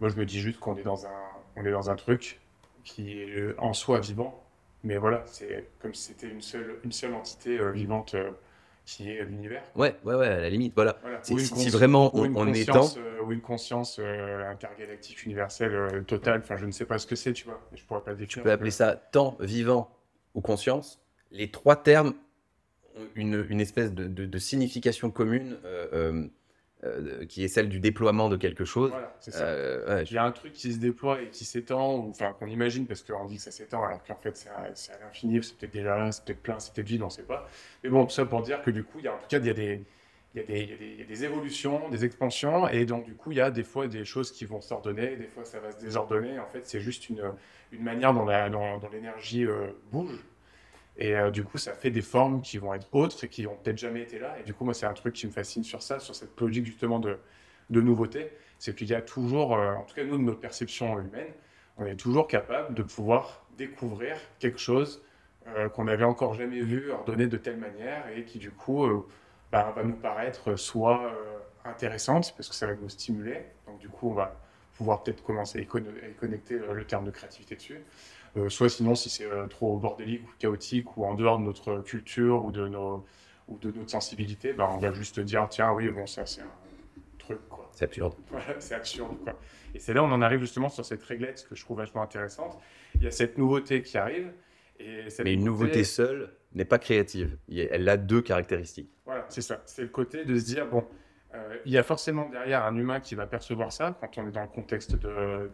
moi, je me dis juste qu'on est, dans un, on est dans un truc qui est euh, en soi vivant. Mais voilà, c'est comme si c'était une seule, une seule entité euh, vivante. C'est l'univers. Ouais, ouais, ouais, à la limite, voilà. si, vraiment on, une est euh, ou une conscience euh, intergalactique universelle euh, totale, enfin, je ne sais pas ce que c'est, tu vois. Je pourrais pas Tu peux appeler ça temps, vivant ou conscience. Les trois termes ont une, espèce de signification commune euh, qui est celle du déploiement de quelque chose. Euh, il y a un truc qui se déploie et qui s'étend, enfin qu'on imagine parce qu'on dit que ça s'étend alors qu'en fait c'est à, l'infini, c'est peut-être déjà là, c'est peut-être plein, c'est peut-être vide, on ne sait pas. Mais bon, tout ça pour dire que du coup, il y a, en tout cas, il y a des, évolutions, des expansions, et donc du coup, il y a des fois des choses qui vont s'ordonner, des fois ça va se désordonner. En fait, c'est juste une, manière dont l'énergie euh, bouge. Et euh, du coup, ça fait des formes qui vont être autres et qui n'ont peut-être jamais été là. Et du coup, moi, c'est un truc qui me fascine sur ça, sur cette logique justement de, nouveauté. C'est qu'il y a toujours, euh, en tout cas, nous, de notre perception humaine, on est toujours capable de pouvoir découvrir quelque chose euh, qu'on n'avait encore jamais vu, ordonné de telle manière et qui, du coup, bah, va nous paraître soit intéressante parce que ça va nous stimuler. Donc, du coup, on va pouvoir peut-être commencer à, y connecter le terme de créativité dessus euh, soit sinon, si c'est euh, trop bordélique ou chaotique ou en dehors de notre culture ou de, nos, ou de notre sensibilité, bah, on va juste dire tiens, oui, bon, ça, c'est un truc. Quoi. C'est absurde. c'est absurde. Quoi. Et c'est là on en arrive justement sur cette réglette que je trouve vachement intéressante. Il y a cette nouveauté qui arrive. Et Mais une nouveauté, seule n'est pas créative. Elle a deux caractéristiques. Voilà, c'est ça. C'est le côté de se dire bon, euh, il y a forcément derrière un humain qui va percevoir ça quand on est dans le contexte de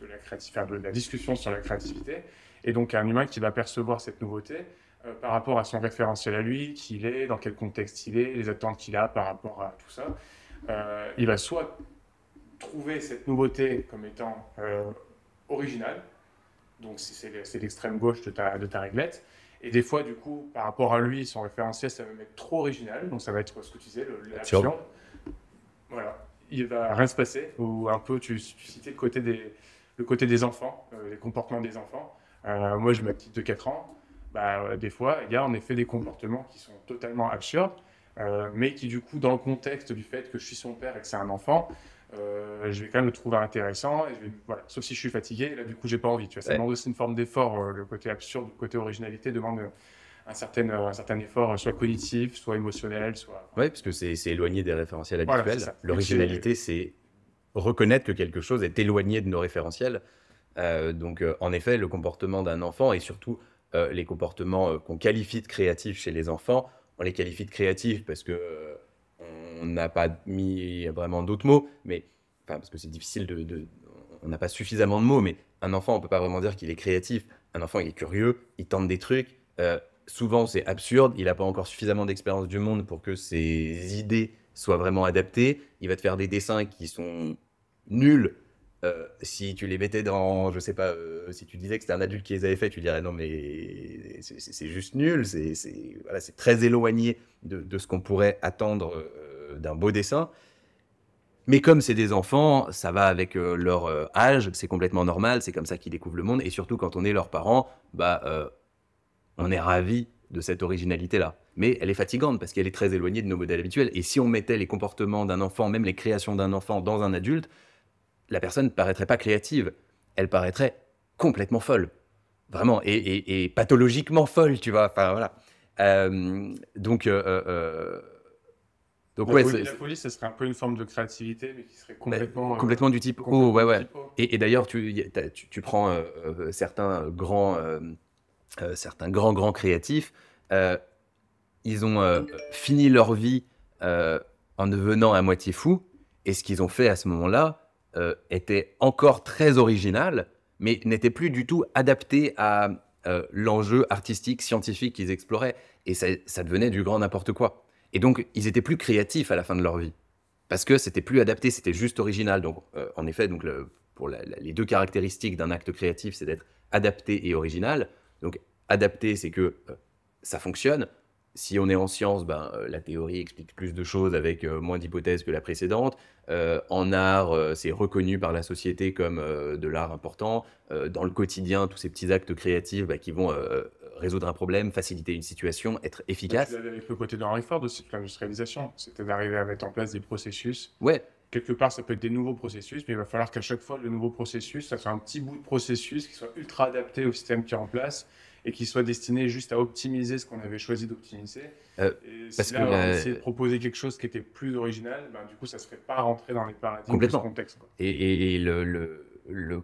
de la, de la discussion sur la créativité, et donc un humain qui va percevoir cette nouveauté euh, par rapport à son référentiel à lui, qui il est, dans quel contexte il est, les attentes qu'il a par rapport à tout ça. Euh, il va soit trouver cette nouveauté comme étant euh, originale, donc c'est l'extrême gauche de ta, de ta réglette, et des fois, du coup, par rapport à lui, son référentiel, ça va mettre être trop original, donc ça va être ce que tu disais, l'action. Voilà, il va rien se passer, ou un peu, tu, tu citais le côté des, le côté des enfants, euh, les comportements des enfants. Euh, moi, je ma petite de 4 ans. Bah, euh, des fois, il y a en effet des comportements qui sont totalement absurdes, mais qui, du coup, dans le contexte du fait que je suis son père et que c'est un enfant, je vais quand même le trouver intéressant. Et je vais, voilà. Sauf si je suis fatigué, là du coup j'ai pas envie. Tu ça demande aussi une forme d'effort. le côté absurde, le côté originalité demande un certain, un certain effort, soit cognitif, soit émotionnel, soit. Ouais, parce que c'est éloigné des référentiels habituels. L'originalité, c'est reconnaître que quelque chose est éloigné de nos référentiels. Euh, donc, euh, en effet, le comportement d'un enfant et surtout euh, les comportements qu'on qualifie de créatifs chez les enfants, on les qualifie de créatifs parce que on n'a pas mis vraiment d'autres mots, mais enfin, parce que c'est difficile de, de on n'a pas suffisamment de mots, mais un enfant, on peut pas vraiment dire qu'il est créatif. Un enfant, il est curieux, il tente des trucs. souvent, c'est absurde. Il n'a pas encore suffisamment d'expérience du monde pour que ses idées soit vraiment adapté. Il va te faire des dessins qui sont nuls. Euh, si tu les mettais dans, je sais pas, euh, si tu disais que c'était un adulte qui les avait faits, tu dirais non mais c'est juste nul, c'est très éloigné de, ce qu'on pourrait attendre euh, d'un beau dessin. Mais comme c'est des enfants, ça va avec leur âge, c'est complètement normal, c'est comme ça qu'ils découvrent le monde, et surtout quand on est leurs parents, bah on est ravi de cette originalité là mais elle est fatigante parce qu'elle est très éloignée de nos modèles habituels. Et si on mettait les comportements d'un enfant, même les créations d'un enfant dans un adulte, la personne ne paraîtrait pas créative, elle paraîtrait complètement folle, vraiment, et, pathologiquement folle, tu vois. Enfin voilà. Euh, donc, euh, euh, donc la, ouais, la folie, ce serait un peu une forme de créativité, mais qui serait bah, complètement. complètement du type Oh, ouais, ouais. Et, d'ailleurs, tu, tu, tu, prends certains grands, certains grands, grands créatifs ils ont euh, fini leur vie euh, en devenant à moitié fous. Et ce qu'ils ont fait à ce moment-là euh, était encore très original, mais n'était plus du tout adapté à l'enjeu artistique, scientifique qu'ils exploraient. Et ça, devenait du grand n'importe quoi. Et donc, ils étaient plus créatifs à la fin de leur vie. Parce que c'était plus adapté, c'était juste original. Donc, en effet, donc pour les deux caractéristiques d'un acte créatif, c'est d'être adapté et original. Donc, adapté, c'est que ça fonctionne si on est en science, ben, euh, la théorie explique plus de choses avec euh, moins d'hypothèses que la précédente. Euh, en art, c'est reconnu par la société comme de l'art important. dans le quotidien, tous ces petits actes créatifs ben, qui vont résoudre un problème, faciliter une situation, être bah, efficace. Avec le côté de Henry Ford aussi, de l'industrialisation, c'était d'arriver à mettre en place des processus. Ouais. Quelque part, ça peut être des nouveaux processus, mais il va falloir qu'à chaque fois, le nouveau processus, ça soit un petit bout de processus qui soit ultra adapté au système qui est en place et qui soit destiné juste à optimiser ce qu'on avait choisi d'optimiser. Euh, parce que on de proposer quelque chose qui était plus original, ben, du coup, ça ne serait pas rentré dans les paradigmes de contexte. Et, le, le, le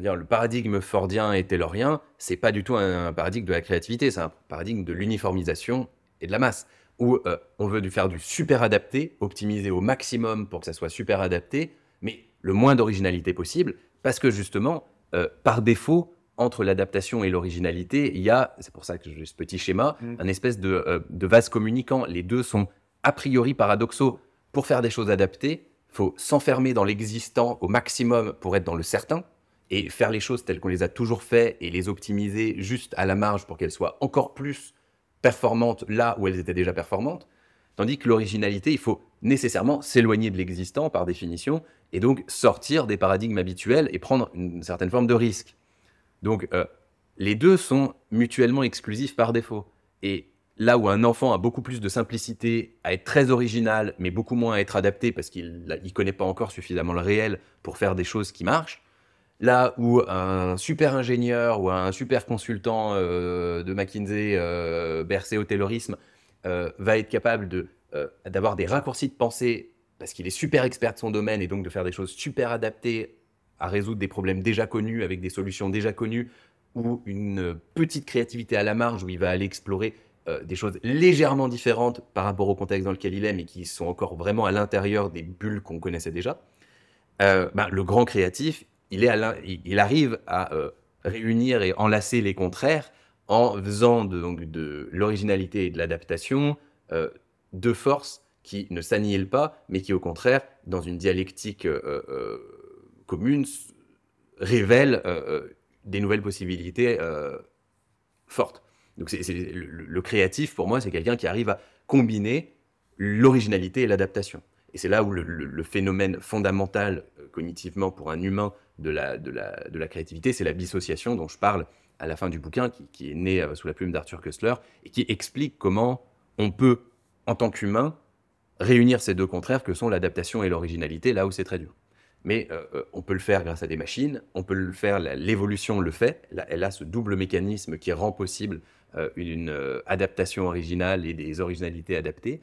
dire, le paradigme fordien et taylorien, c'est pas du tout un, paradigme de la créativité, c'est un paradigme de l'uniformisation et de la masse, où euh, on veut faire du super adapté, optimiser au maximum pour que ça soit super adapté, mais le moins d'originalité possible, parce que justement, euh, par défaut, entre l'adaptation et l'originalité, il y a, c'est pour ça que j'ai ce petit schéma, mm. un espèce euh, de, vase communicant. Les deux sont a priori paradoxaux. Pour faire des choses adaptées, il faut s'enfermer dans l'existant au maximum pour être dans le certain et faire les choses telles qu'on les a toujours faites et les optimiser juste à la marge pour qu'elles soient encore plus performantes là où elles étaient déjà performantes. Tandis que l'originalité, il faut nécessairement s'éloigner de l'existant par définition et donc sortir des paradigmes habituels et prendre une certaine forme de risque. Donc, euh, les deux sont mutuellement exclusifs par défaut. Et là où un enfant a beaucoup plus de simplicité à être très original, mais beaucoup moins à être adapté parce qu'il ne connaît pas encore suffisamment le réel pour faire des choses qui marchent, là où un super ingénieur ou un super consultant euh, de McKinsey euh, bercé au taylorisme va être capable d'avoir des raccourcis de pensée parce qu'il est super expert de son domaine et donc de faire des choses super adaptées à résoudre des problèmes déjà connus avec des solutions déjà connues ou une euh, petite créativité à la marge où il va aller explorer euh, des choses légèrement différentes par rapport au contexte dans lequel il est, mais qui sont encore vraiment à l'intérieur des bulles qu'on connaissait déjà, euh, bah, le grand créatif, il, est il, arrive à réunir et enlacer les contraires en faisant de, donc, de l'originalité et de l'adaptation deux forces qui ne s'annihilent pas, mais qui au contraire, dans une dialectique communes révèlent euh, euh, des nouvelles possibilités euh, fortes. Donc c'est, le, créatif, pour moi, c'est quelqu'un qui arrive à combiner l'originalité et l'adaptation. Et c'est là où le, phénomène fondamental cognitivement pour un humain de la, créativité, c'est la dissociation dont je parle à la fin du bouquin, qui, est né sous la plume d'Arthur Koestler, et qui explique comment on peut, en tant qu'humain, réunir ces deux contraires que sont l'adaptation et l'originalité, là où c'est très dur mais euh, euh, on peut le faire grâce à des machines, on peut le faire, l'évolution le fait, elle a ce double mécanisme qui rend possible euh, une adaptation originale et des originalités adaptées.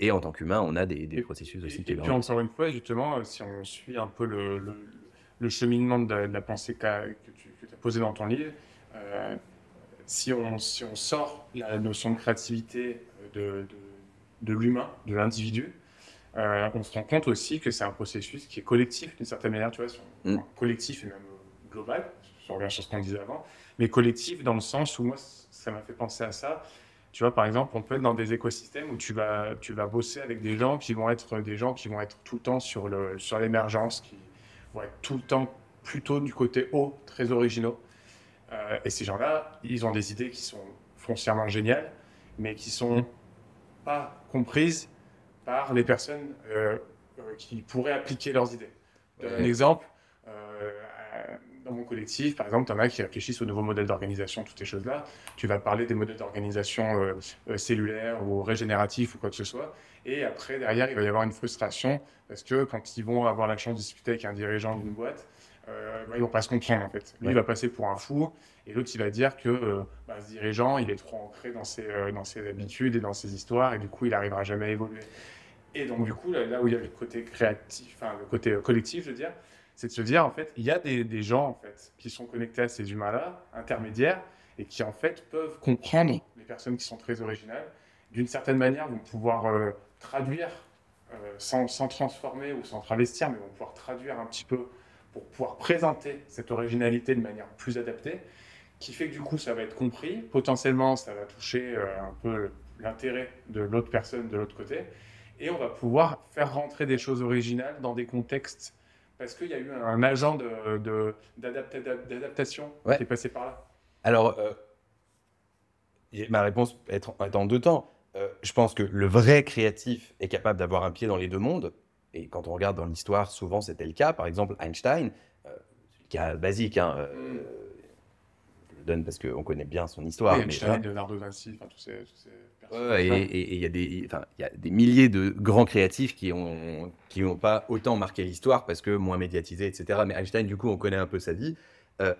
et en tant qu'humain, on a des, processus aussi. Et, qui et puis une fois, justement, si on suit un peu le, cheminement de la, pensée que tu as posée dans ton livre, si on, si, on, sort la notion de créativité de, de l'humain, de l'individu, euh, on se rend compte aussi que c'est un processus qui est collectif d'une certaine manière, tu vois, mm. collectif et même global, je reviens sur ce qu'on disait avant, mais collectif dans le sens où moi, ça m'a fait penser à ça. Tu vois, par exemple, on peut être dans des écosystèmes où tu vas, tu vas bosser avec des gens qui vont être des gens qui vont être tout le temps sur le sur l'émergence, qui vont être tout le temps plutôt du côté haut, très originaux. Euh, et ces gens-là, ils ont des idées qui sont foncièrement géniales, mais qui sont pas comprises par les personnes euh, euh, qui pourraient appliquer leurs idées. Euh, un exemple. dans mon collectif, par exemple, tu en as qui réfléchissent aux nouveaux modèles d'organisation, toutes ces choses-là. Tu vas parler des modèles d'organisation cellulaire cellulaires ou régénératifs ou quoi que ce soit. Et après, derrière, il va y avoir une frustration parce que quand ils vont avoir la chance de discuter avec un dirigeant d'une boîte, euh, bah, vont pas se comprendre en fait. Lui, il va passer pour un fou, et l'autre, il va dire que euh, bah, ce dirigeant, il est trop ancré dans ses, euh, dans ses habitudes et dans ses histoires, et du coup, il n'arrivera jamais à évoluer. Et donc, du coup, là, où il y a le côté créatif, enfin, le côté collectif, je veux dire, c'est de se dire, en fait, il y a des, gens, en fait, qui sont connectés à ces humains-là, intermédiaires, et qui, en fait, peuvent comprendre les personnes qui sont très originales. D'une certaine manière, vont pouvoir traduire, sans, sans transformer ou sans travestir, mais vont pouvoir traduire un petit peu pour pouvoir présenter cette originalité de manière plus adaptée, qui fait que du coup ça va être compris, potentiellement ça va toucher euh, un peu l'intérêt de l'autre personne de l'autre côté, et on va pouvoir faire rentrer des choses originales dans des contextes. Parce qu'il y a eu un agent d'adaptation de, qui est passé par là. Alors, euh, ma réponse est en, deux temps. Euh, je pense que le vrai créatif est capable d'avoir un pied dans les deux mondes. Et quand on regarde dans l'histoire, souvent c'était le cas. Par exemple, Einstein, qui euh, le cas basique, hein, euh, je le donne parce qu'on connaît bien son histoire. Vinci, tous ces, et il y, a des, des milliers de grands créatifs qui n'ont qui pas autant marqué l'histoire parce que moins médiatisés, etc. Mais Einstein, du coup, on connaît un peu sa vie. Euh,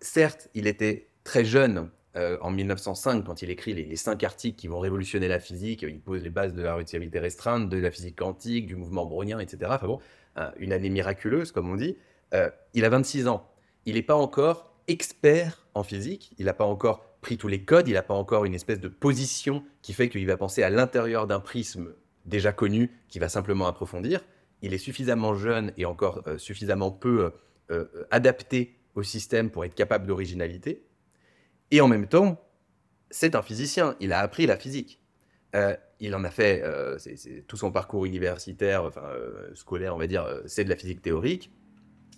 certes, il était très jeune euh, en 1905, quand il écrit les, cinq articles qui vont révolutionner la physique, il pose les bases de la relativité restreinte, de la physique quantique, du mouvement brownien, etc. Enfin bon, euh, une année miraculeuse, comme on dit. Euh, il a 26 ans. Il n'est pas encore expert en physique. Il n'a pas encore pris tous les codes. Il n'a pas encore une espèce de position qui fait qu'il va penser à l'intérieur d'un prisme déjà connu qui va simplement approfondir. Il est suffisamment jeune et encore suffisamment peu adapté au système pour être capable d'originalité. Et en même temps, c'est un physicien, il a appris la physique. Euh, il en a fait euh, tout son parcours universitaire, euh, scolaire, on va dire, c'est de la physique théorique.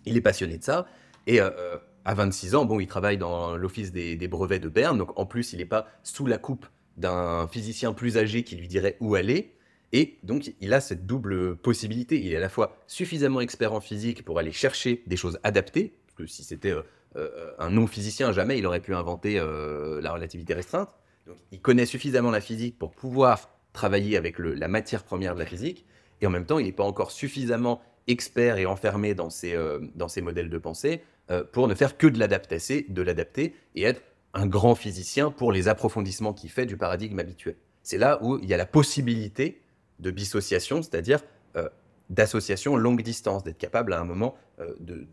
Il est passionné de ça. Et à 26 ans, bon, il travaille dans l'office des, des, brevets de Berne. Donc en plus, il n'est pas sous la coupe d'un physicien plus âgé qui lui dirait où aller. Et donc, il a cette double possibilité. Il est à la fois suffisamment expert en physique pour aller chercher des choses adaptées, que si c'était euh, un non-physicien, jamais il aurait pu inventer euh, la relativité restreinte. Donc, il connaît suffisamment la physique pour pouvoir travailler avec la matière première de la physique, et en même temps, il n'est pas encore suffisamment expert et enfermé dans ses, euh, dans ses modèles de pensée pour ne faire que de l'adapter, de l'adapter et être un grand physicien pour les approfondissements qu'il fait du paradigme habituel. C'est là où il y a la possibilité de dissociation, c'est-à-dire d'association longue distance, d'être capable à un moment de,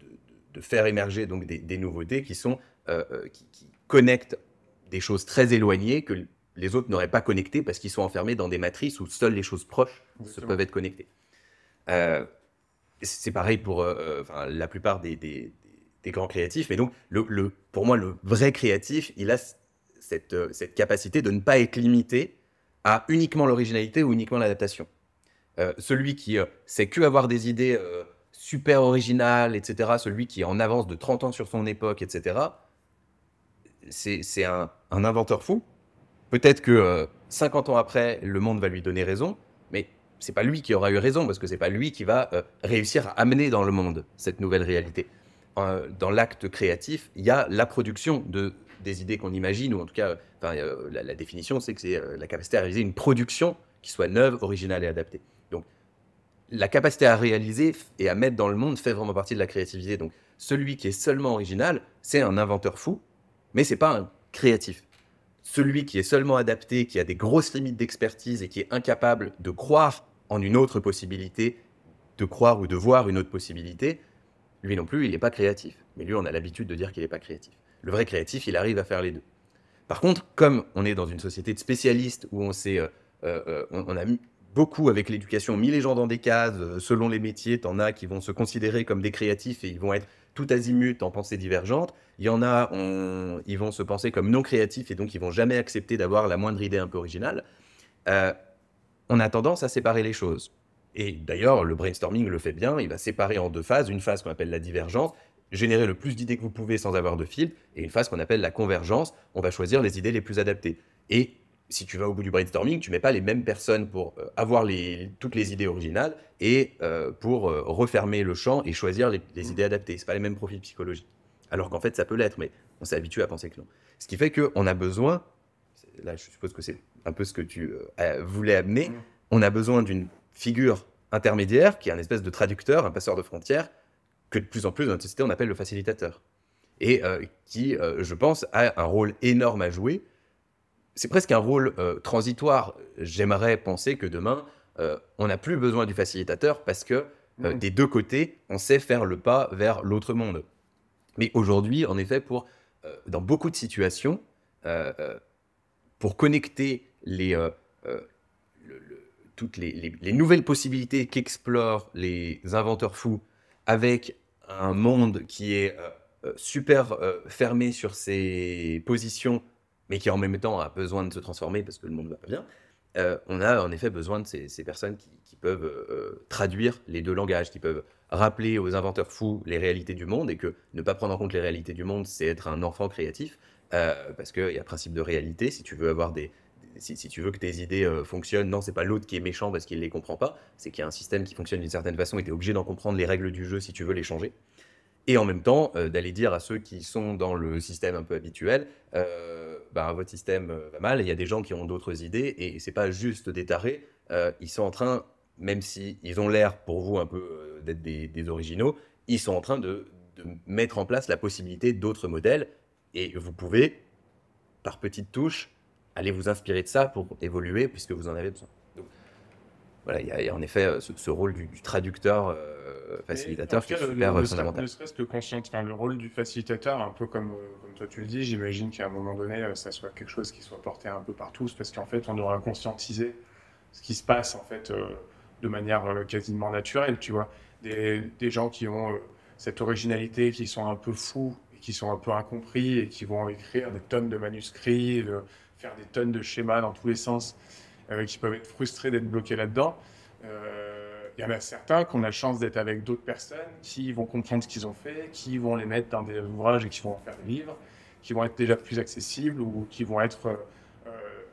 de faire émerger donc des, nouveautés qui sont euh, euh, qui, connectent des choses très éloignées que les autres n'auraient pas connectées parce qu'ils sont enfermés dans des matrices où seules les choses proches se peuvent être connectées. Euh, c'est pareil pour enfin, la plupart des, des, grands créatifs. Mais donc, le, le, pour moi, le vrai créatif, il a cette, cette capacité de ne pas être limité à uniquement l'originalité ou uniquement l'adaptation. celui qui sait que avoir des idées super original, etc., celui qui est en avance de 30 ans sur son époque, etc., c'est un, inventeur fou. Peut-être que 50 euh, ans après, le monde va lui donner raison, mais c'est pas lui qui aura eu raison, parce que c'est pas lui qui va euh, réussir à amener dans le monde cette nouvelle réalité. Euh, dans l'acte créatif, il y a la production de, des idées qu'on imagine, ou en tout cas, la, la, définition, c'est que c'est la capacité à réaliser une production qui soit neuve, originale et adaptée la capacité à réaliser et à mettre dans le monde fait vraiment partie de la créativité. Donc, celui qui est seulement original, c'est un inventeur fou, mais c'est pas un créatif. Celui qui est seulement adapté, qui a des grosses limites d'expertise et qui est incapable de croire en une autre possibilité, de croire ou de voir une autre possibilité, lui non plus, il n'est pas créatif. Mais lui, on a l'habitude de dire qu'il n'est pas créatif. Le vrai créatif, il arrive à faire les deux. Par contre, comme on est dans une société de spécialistes où on s'est euh, euh, euh, on, a beaucoup avec l'éducation, mis les gens dans des cases, euh, selon les métiers, t'en a qui vont se considérer comme des créatifs et ils vont être tout azimut en pensée divergente. Il y en a, ils vont se penser comme non créatifs et donc ils vont jamais accepter d'avoir la moindre idée un peu originale. Euh, on a tendance à séparer les choses. Et d'ailleurs, le brainstorming le fait bien, il va séparer en deux phases, une phase qu'on appelle la divergence, générer le plus d'idées que vous pouvez sans avoir de fil, et une phase qu'on appelle la convergence, on va choisir les idées les plus adaptées. Et si tu vas au bout du brainstorming, tu mets pas les mêmes personnes pour euh, avoir toutes les idées originales et euh, pour euh, refermer le champ et choisir les, idées adaptées. C'est pas les mêmes profils psychologiques. Alors qu'en fait, ça peut l'être, mais on s'est habitué à penser que non. Ce qui fait qu'on a besoin, là je suppose que c'est un peu ce que tu voulais amener, mm. on a besoin d'une figure intermédiaire qui est un espèce de traducteur, un passeur de frontières, que de plus en plus dans notre société on appelle le facilitateur. Et qui, je pense, a un rôle énorme à jouer c'est presque un rôle euh, transitoire. J'aimerais penser que demain, euh, on n'a plus besoin du facilitateur parce que euh, mm. des deux côtés, on sait faire le pas vers l'autre monde. Mais aujourd'hui, en effet, pour, dans beaucoup de situations, pour connecter toutes les, les, nouvelles possibilités qu'explorent les inventeurs fous avec un monde qui est super fermé sur ses positions mais qui en même temps a besoin de se transformer parce que le monde va pas bien, euh, on a en effet besoin de ces, personnes qui, peuvent euh, euh, traduire les deux langages, qui peuvent rappeler aux inventeurs fous les réalités du monde et que ne pas prendre en compte les réalités du monde, c'est être un enfant créatif, parce qu'il y a principe de réalité, si tu veux avoir des... Si, tu veux que tes idées fonctionnent, non, c'est pas l'autre qui est méchant parce qu'il ne les comprend pas, c'est qu'il y a un système qui fonctionne d'une certaine façon et tu es obligé d'en comprendre les règles du jeu si tu veux les changer et en même temps euh, d'aller dire à ceux qui sont dans le système un peu habituel, euh, bah, votre système euh, va mal, il y a des gens qui ont d'autres idées, et c'est pas juste des tarés, ils sont en train, même s'ils ils ont l'air pour vous un peu d'être des, originaux, ils sont en train de, de mettre en place la possibilité d'autres modèles, et vous pouvez, par petites touches, aller vous inspirer de ça pour évoluer, puisque vous en avez besoin voilà, il y, a en effet euh, ce, rôle du, traducteur euh, facilitateur qui est super le, euh, fondamental. le rôle du facilitateur, un peu comme, comme toi tu le dis, j'imagine qu'à un moment donné, ça soit quelque chose qui soit porté un peu par tous, parce qu'en fait, on aura conscientisé ce qui se passe en fait de manière quasiment naturelle, tu vois. Des, des gens qui ont cette originalité, qui sont un peu fous, et qui sont un peu incompris, et qui vont écrire des tonnes de manuscrits, faire des tonnes de schémas dans tous les sens qui peuvent être frustrés d'être bloqués là-dedans. Euh, il y en a certains qui ont la chance d'être avec d'autres personnes qui vont comprendre ce qu'ils ont fait, qui vont les mettre dans des ouvrages et qui vont en faire des livres, qui vont être déjà plus accessibles ou qui vont être euh, euh,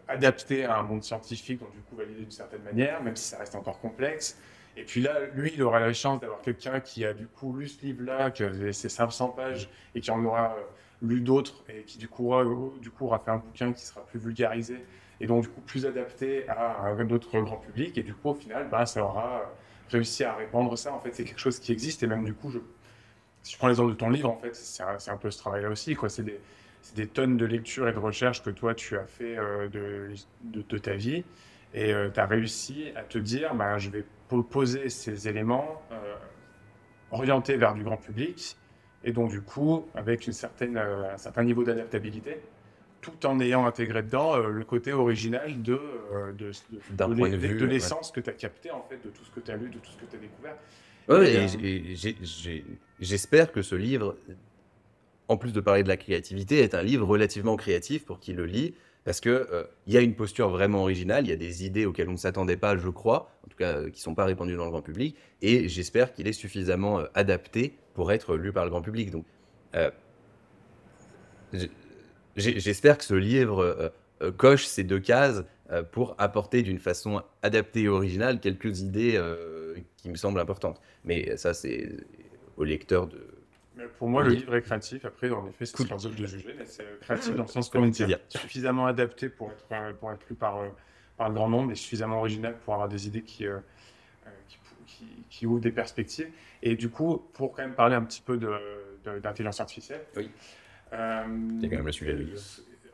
adaptés à un monde scientifique, donc du coup validé d'une certaine manière, même si ça reste encore complexe. Et puis là, lui, il aura la chance d'avoir quelqu'un qui a du coup lu ce livre-là, qui a laissé 500 pages et qui en aura lu d'autres et qui du coup, du coup aura fait un bouquin qui sera plus vulgarisé et donc du coup plus adapté à, un d'autres grand public. Et du coup, au final, bah, ça aura euh, réussi à répandre ça. En fait, c'est quelque chose qui existe. Et même du coup, je, si je prends les ordres de ton livre, en fait, c'est un, peu ce travail-là aussi. Quoi. C'est, des, tonnes de lectures et de recherches que toi, tu as fait euh, de, ta vie. Et euh, tu as réussi à te dire, bah, je vais poser ces éléments orientés vers du grand public. Et donc, du coup, avec une certaine, un certain niveau d'adaptabilité, tout en ayant intégré dedans euh, le côté original de, euh, de, euh, l'essence que tu as capté, en fait, de tout ce que tu as lu, de tout ce que tu as découvert. j'espère que ce livre, en plus de parler de la créativité, est un livre relativement créatif pour qui le lit, parce que il y a une posture vraiment originale, il y a des idées auxquelles on ne s'attendait pas, je crois, en tout cas qui ne sont pas répandues dans le grand public, et j'espère qu'il est suffisamment adapté pour être lu par le grand public. Donc, J'espère que ce livre euh, euh, coche ces deux cases euh, pour apporter d'une façon adaptée et originale quelques idées qui me semblent importantes. Mais ça, c'est au lecteur de. Mais pour moi, le livre est créatif. Après, en effet, c'est cool. de juger, mais c'est créatif dans le sens il est suffisamment adapté pour être, pour lu par, le grand nombre et suffisamment original pour avoir des idées qui, qui des perspectives. Et du coup, pour quand même parler un petit peu d'intelligence de, artificielle, oui. Euh,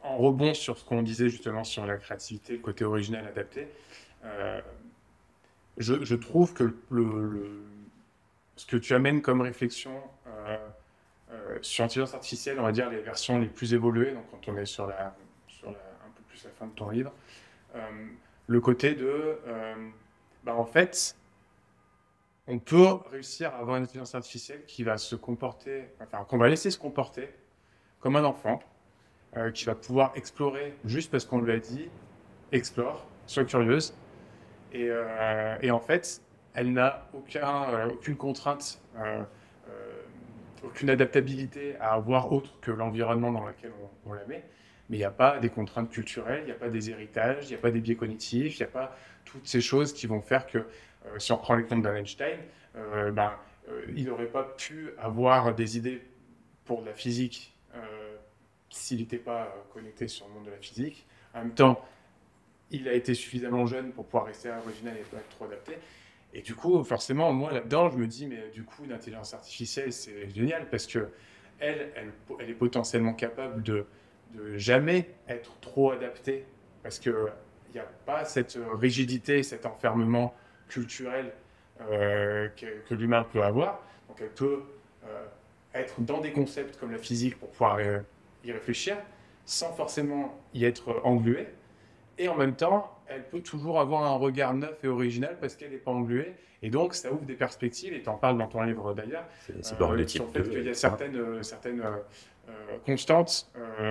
en rebond sur ce qu'on disait justement sur la créativité, le côté original adapté, euh, je, trouve que le, ce que tu amènes comme réflexion euh, sur l'intelligence artificielle, on va dire les versions les plus évoluées, donc quand on est sur la, un peu plus la fin de ton livre, le côté de, bah, en fait, on peut réussir à avoir une intelligence artificielle qui va se comporter, enfin qu'on va laisser se comporter comme un enfant, euh, qui va pouvoir explorer juste parce qu'on lui a dit explore, sois curieuse. Et, euh, en fait, elle n'a euh, aucune contrainte, aucune adaptabilité à avoir autre que l'environnement dans lequel on, la met mais il n'y a pas des contraintes culturelles, il n'y a pas des héritages, il n'y a pas des biais cognitifs, il n'y a pas toutes ces choses qui vont faire que, si on prend l'exemple d'Einstein, ben, il n'aurait pas pu avoir des idées pour la physique euh, s'il n'était pas euh, connecté sur le monde de la physique. En même temps, il a été suffisamment jeune pour pouvoir rester original et pas être trop adapté. Et du coup, forcément, moi là-dedans, je me dis, mais du coup, l'intelligence artificielle, c'est génial parce que elle, elle, est potentiellement capable de, jamais être trop adaptée parce qu'il n'y a pas cette rigidité, cet enfermement culturel euh, que, l'humain peut avoir. Donc elle peut être dans des concepts comme la physique pour pouvoir euh, y réfléchir, sans forcément y être euh, englué. Et en même temps, elle peut toujours avoir un regard neuf et original parce qu'elle n'est pas engluée. Et donc, ça ouvre des perspectives. Et tu en parles dans ton livre d'ailleurs. C'est euh, sur le fait qu'il y a certaines, certaines constantes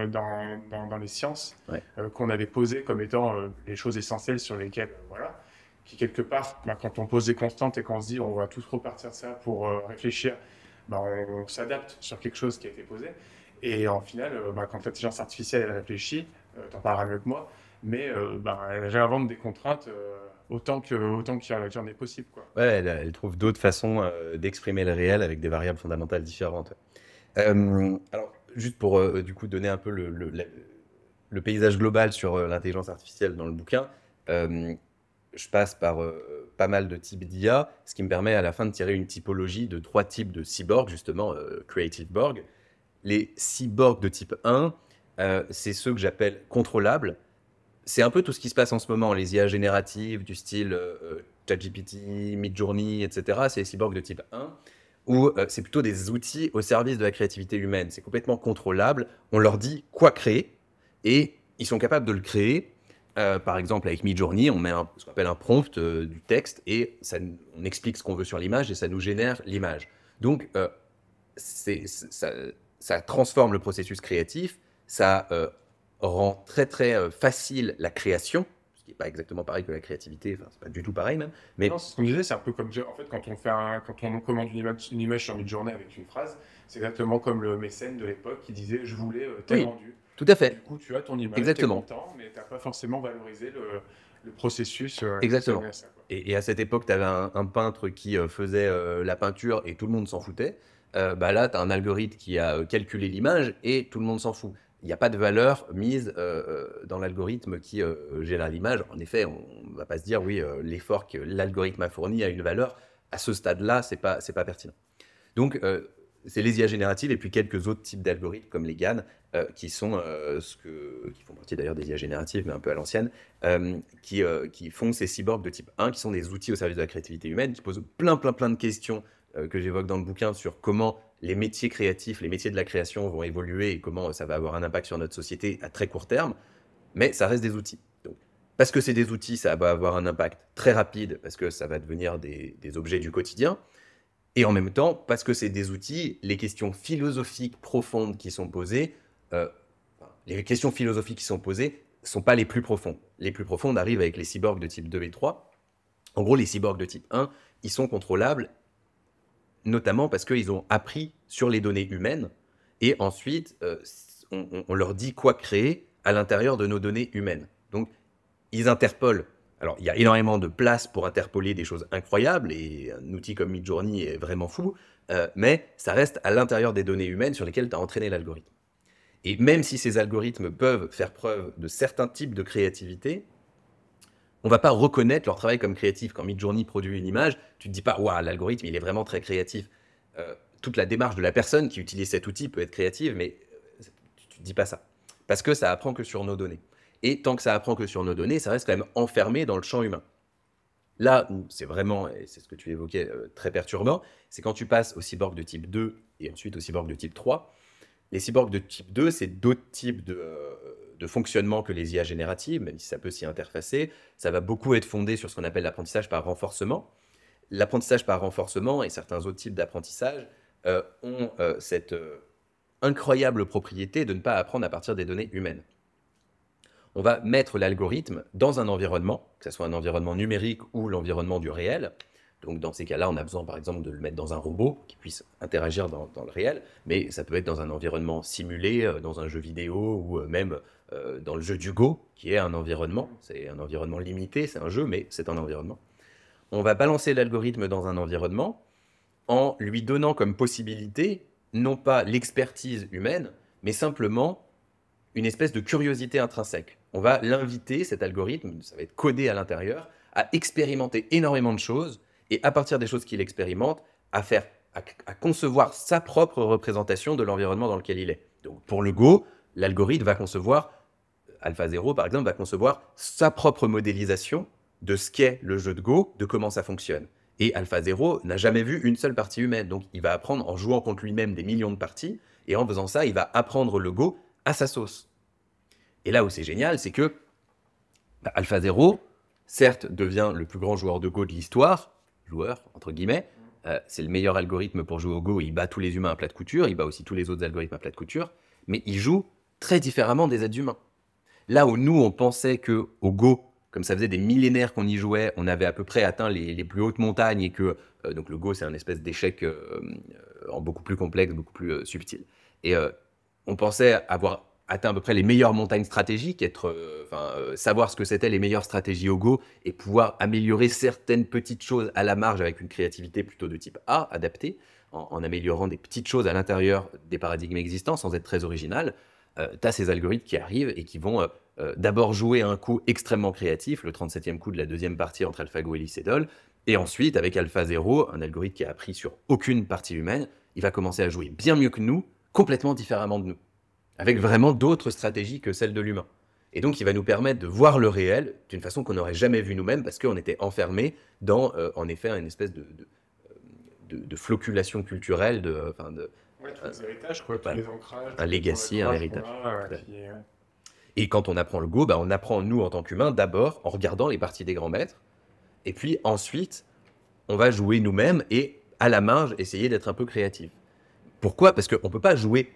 dans, dans, les sciences qu'on avait posées comme étant les choses essentielles sur lesquelles, voilà, qui quelque part, ben, quand on pose des constantes et qu'on se dit on va tous repartir de ça pour réfléchir ben, on, s'adapte sur quelque chose qui a été posé. Et en final, bah, quand l'intelligence artificielle elle réfléchit, euh, t'en parles mieux que moi, mais bah, elle réinvente des contraintes autant que autant qu'il y en est possible. Quoi. Ouais, elle, trouve d'autres façons d'exprimer le réel avec des variables fondamentales différentes. alors, juste pour du coup donner un peu le, le paysage global sur l'intelligence artificielle dans le bouquin, je passe par euh, pas mal de types d'IA, ce qui me permet à la fin de tirer une typologie de trois types de cyborgs, justement, euh, Creative Borg. Les cyborgs de type 1, euh, c'est ceux que j'appelle contrôlables. C'est un peu tout ce qui se passe en ce moment, les IA génératives du style ChatGPT, Midjourney, etc. C'est les cyborgs de type 1, où c'est plutôt des outils au service de la créativité humaine. C'est complètement contrôlable. On leur dit quoi créer et ils sont capables de le créer euh, par exemple, avec Midjourney, on met ce qu'on appelle un prompt euh, du texte et on explique ce qu'on veut sur l'image et ça nous génère l'image. Donc, euh, ça, transforme le processus créatif, ça rend très très facile la création, ce qui n'est pas exactement pareil que la créativité, enfin, c'est pas du tout pareil même. Mais... Non, ce qu'on disait, c'est un peu comme en fait, quand, on fait quand on commande une image, une image sur Midjourney avec une phrase, c'est exactement comme le mécène de l'époque qui disait Je voulais tel rendu. Tout à fait. tu as ton image, Exactement. mais tu n'as pas forcément valorisé le, processus. Euh, Exactement. et, à cette époque, tu avais un, peintre qui euh, faisait euh, la peinture et tout le monde s'en foutait. bah là, tu as un algorithme qui a calculé l'image et tout le monde s'en fout. Il n'y a pas de valeur mise dans l'algorithme qui gère l'image. En effet, on ne va pas se dire, oui, l'effort que l'algorithme a fourni a une valeur. À ce stade-là, ce n'est pas, c'est pas pertinent. Donc, c'est les IA génératives et puis quelques autres types d'algorithmes comme les GAN, euh, qui sont euh, ce qui font partie d'ailleurs des IA génératives, mais un peu à l'ancienne, euh, qui, qui font ces cyborgs de type 1, qui sont des outils au service de la créativité humaine, qui posent plein, plein, plein de questions que j'évoque dans le bouquin sur comment les métiers créatifs, les métiers de la création vont évoluer et comment ça va avoir un impact sur notre société à très court terme, mais ça reste des outils. parce que c'est des outils, ça va avoir un impact très rapide, parce que ça va devenir des objets du quotidien. Et en même temps, parce que c'est des outils, les questions philosophiques profondes qui sont posées, euh, les questions philosophiques qui sont posées ne sont pas les plus profondes. Les plus profondes arrivent avec les cyborgs de type 2 et 3. En gros, les cyborgs de type 1, ils sont contrôlables notamment parce qu'ils ont appris sur les données humaines et ensuite, euh, on, leur dit quoi créer à l'intérieur de nos données humaines. Donc, ils interpolent. Alors, il y a énormément de place pour interpoler des choses incroyables, et un outil comme Midjourney est vraiment fou, euh, mais ça reste à l'intérieur des données humaines sur lesquelles tu as entraîné l'algorithme. Et même si ces algorithmes peuvent faire preuve de certains types de créativité, on ne va pas reconnaître leur travail comme créatif. Quand Midjourney produit une image, tu ne te dis pas, waouh, l'algorithme, il est vraiment très créatif. Euh, toute la démarche de la personne qui utilise cet outil peut être créative, mais euh, tu ne te dis pas ça. Parce que ça apprend que sur nos données. Et tant que ça apprend que sur nos données, ça reste quand même enfermé dans le champ humain. Là où c'est vraiment, et c'est ce que tu évoquais, euh, très perturbant, c'est quand tu passes aux cyborgs de type 2 et ensuite aux cyborgs de type 3. Les cyborgs de type 2, c'est d'autres types de, fonctionnement que les IA génératives, même si ça peut s'y interfacer. Ça va beaucoup être fondé sur ce qu'on appelle l'apprentissage par renforcement. L'apprentissage par renforcement et certains autres types d'apprentissage euh, ont euh, cette incroyable propriété de ne pas apprendre à partir des données humaines on va mettre l'algorithme dans un environnement, que ce soit un environnement numérique ou l'environnement du réel. Donc dans ces cas-là, on a besoin par exemple de le mettre dans un robot qui puisse interagir dans, le réel, mais ça peut être dans un environnement simulé, euh, dans un jeu vidéo ou euh, même euh, dans le jeu du Go, qui est un environnement. C'est un environnement limité, c'est un jeu, mais c'est un environnement. On va balancer l'algorithme dans un environnement en lui donnant comme possibilité non pas l'expertise humaine, mais simplement une espèce de curiosité intrinsèque. On va l'inviter, cet algorithme, ça va être codé à l'intérieur, à expérimenter énormément de choses et à partir des choses qu'il expérimente, à faire, à, concevoir sa propre représentation de l'environnement dans lequel il est. Donc pour le Go, l'algorithme va concevoir, euh, Alpha AlphaZero par exemple, va concevoir sa propre modélisation de ce qu'est le jeu de Go, de comment ça fonctionne. Et Alpha AlphaZero n'a jamais vu une seule partie humaine, donc il va apprendre en jouant contre lui-même des millions de parties, et en faisant ça, il va apprendre le Go à sa sauce. Et là où c'est génial, c'est que bah, Alpha AlphaZero, certes, devient le plus grand joueur de Go de l'histoire, joueur, entre guillemets, euh, c'est le meilleur algorithme pour jouer au Go, il bat tous les humains à plat de couture, il bat aussi tous les autres algorithmes à plat de couture, mais il joue très différemment des êtres humains. Là où nous, on pensait que au Go, comme ça faisait des millénaires qu'on y jouait, on avait à peu près atteint les, plus hautes montagnes et que euh, donc le Go, c'est un espèce d'échec euh, en beaucoup plus complexe, beaucoup plus subtil. Et on pensait avoir atteint à peu près les meilleures montagnes stratégiques, euh, euh, savoir ce que c'était les meilleures stratégies au Go et pouvoir améliorer certaines petites choses à la marge avec une créativité plutôt de type A, adaptée, en, améliorant des petites choses à l'intérieur des paradigmes existants sans être très original. Euh, tu as ces algorithmes qui arrivent et qui vont d'abord jouer un coup extrêmement créatif, le 37e coup de la deuxième partie entre AlphaGo et Lycédol, et ensuite, avec AlphaZero, un algorithme qui a appris sur aucune partie humaine, il va commencer à jouer bien mieux que nous complètement différemment de nous, avec vraiment d'autres stratégies que celles de l'humain. Et donc, il va nous permettre de voir le réel d'une façon qu'on n'aurait jamais vu nous-mêmes parce qu'on était enfermé dans, euh, en effet, une espèce de, de, floculation culturelle, de, enfin de, Ouais, Un legacy, un héritage. Et quand on apprend le Go, bah, on apprend, nous, en tant qu'humains, d'abord en regardant les parties des grands maîtres. Et puis ensuite, on va jouer nous-mêmes et à la marge, essayer d'être un peu créatif. Pourquoi Parce qu'on ne peut pas jouer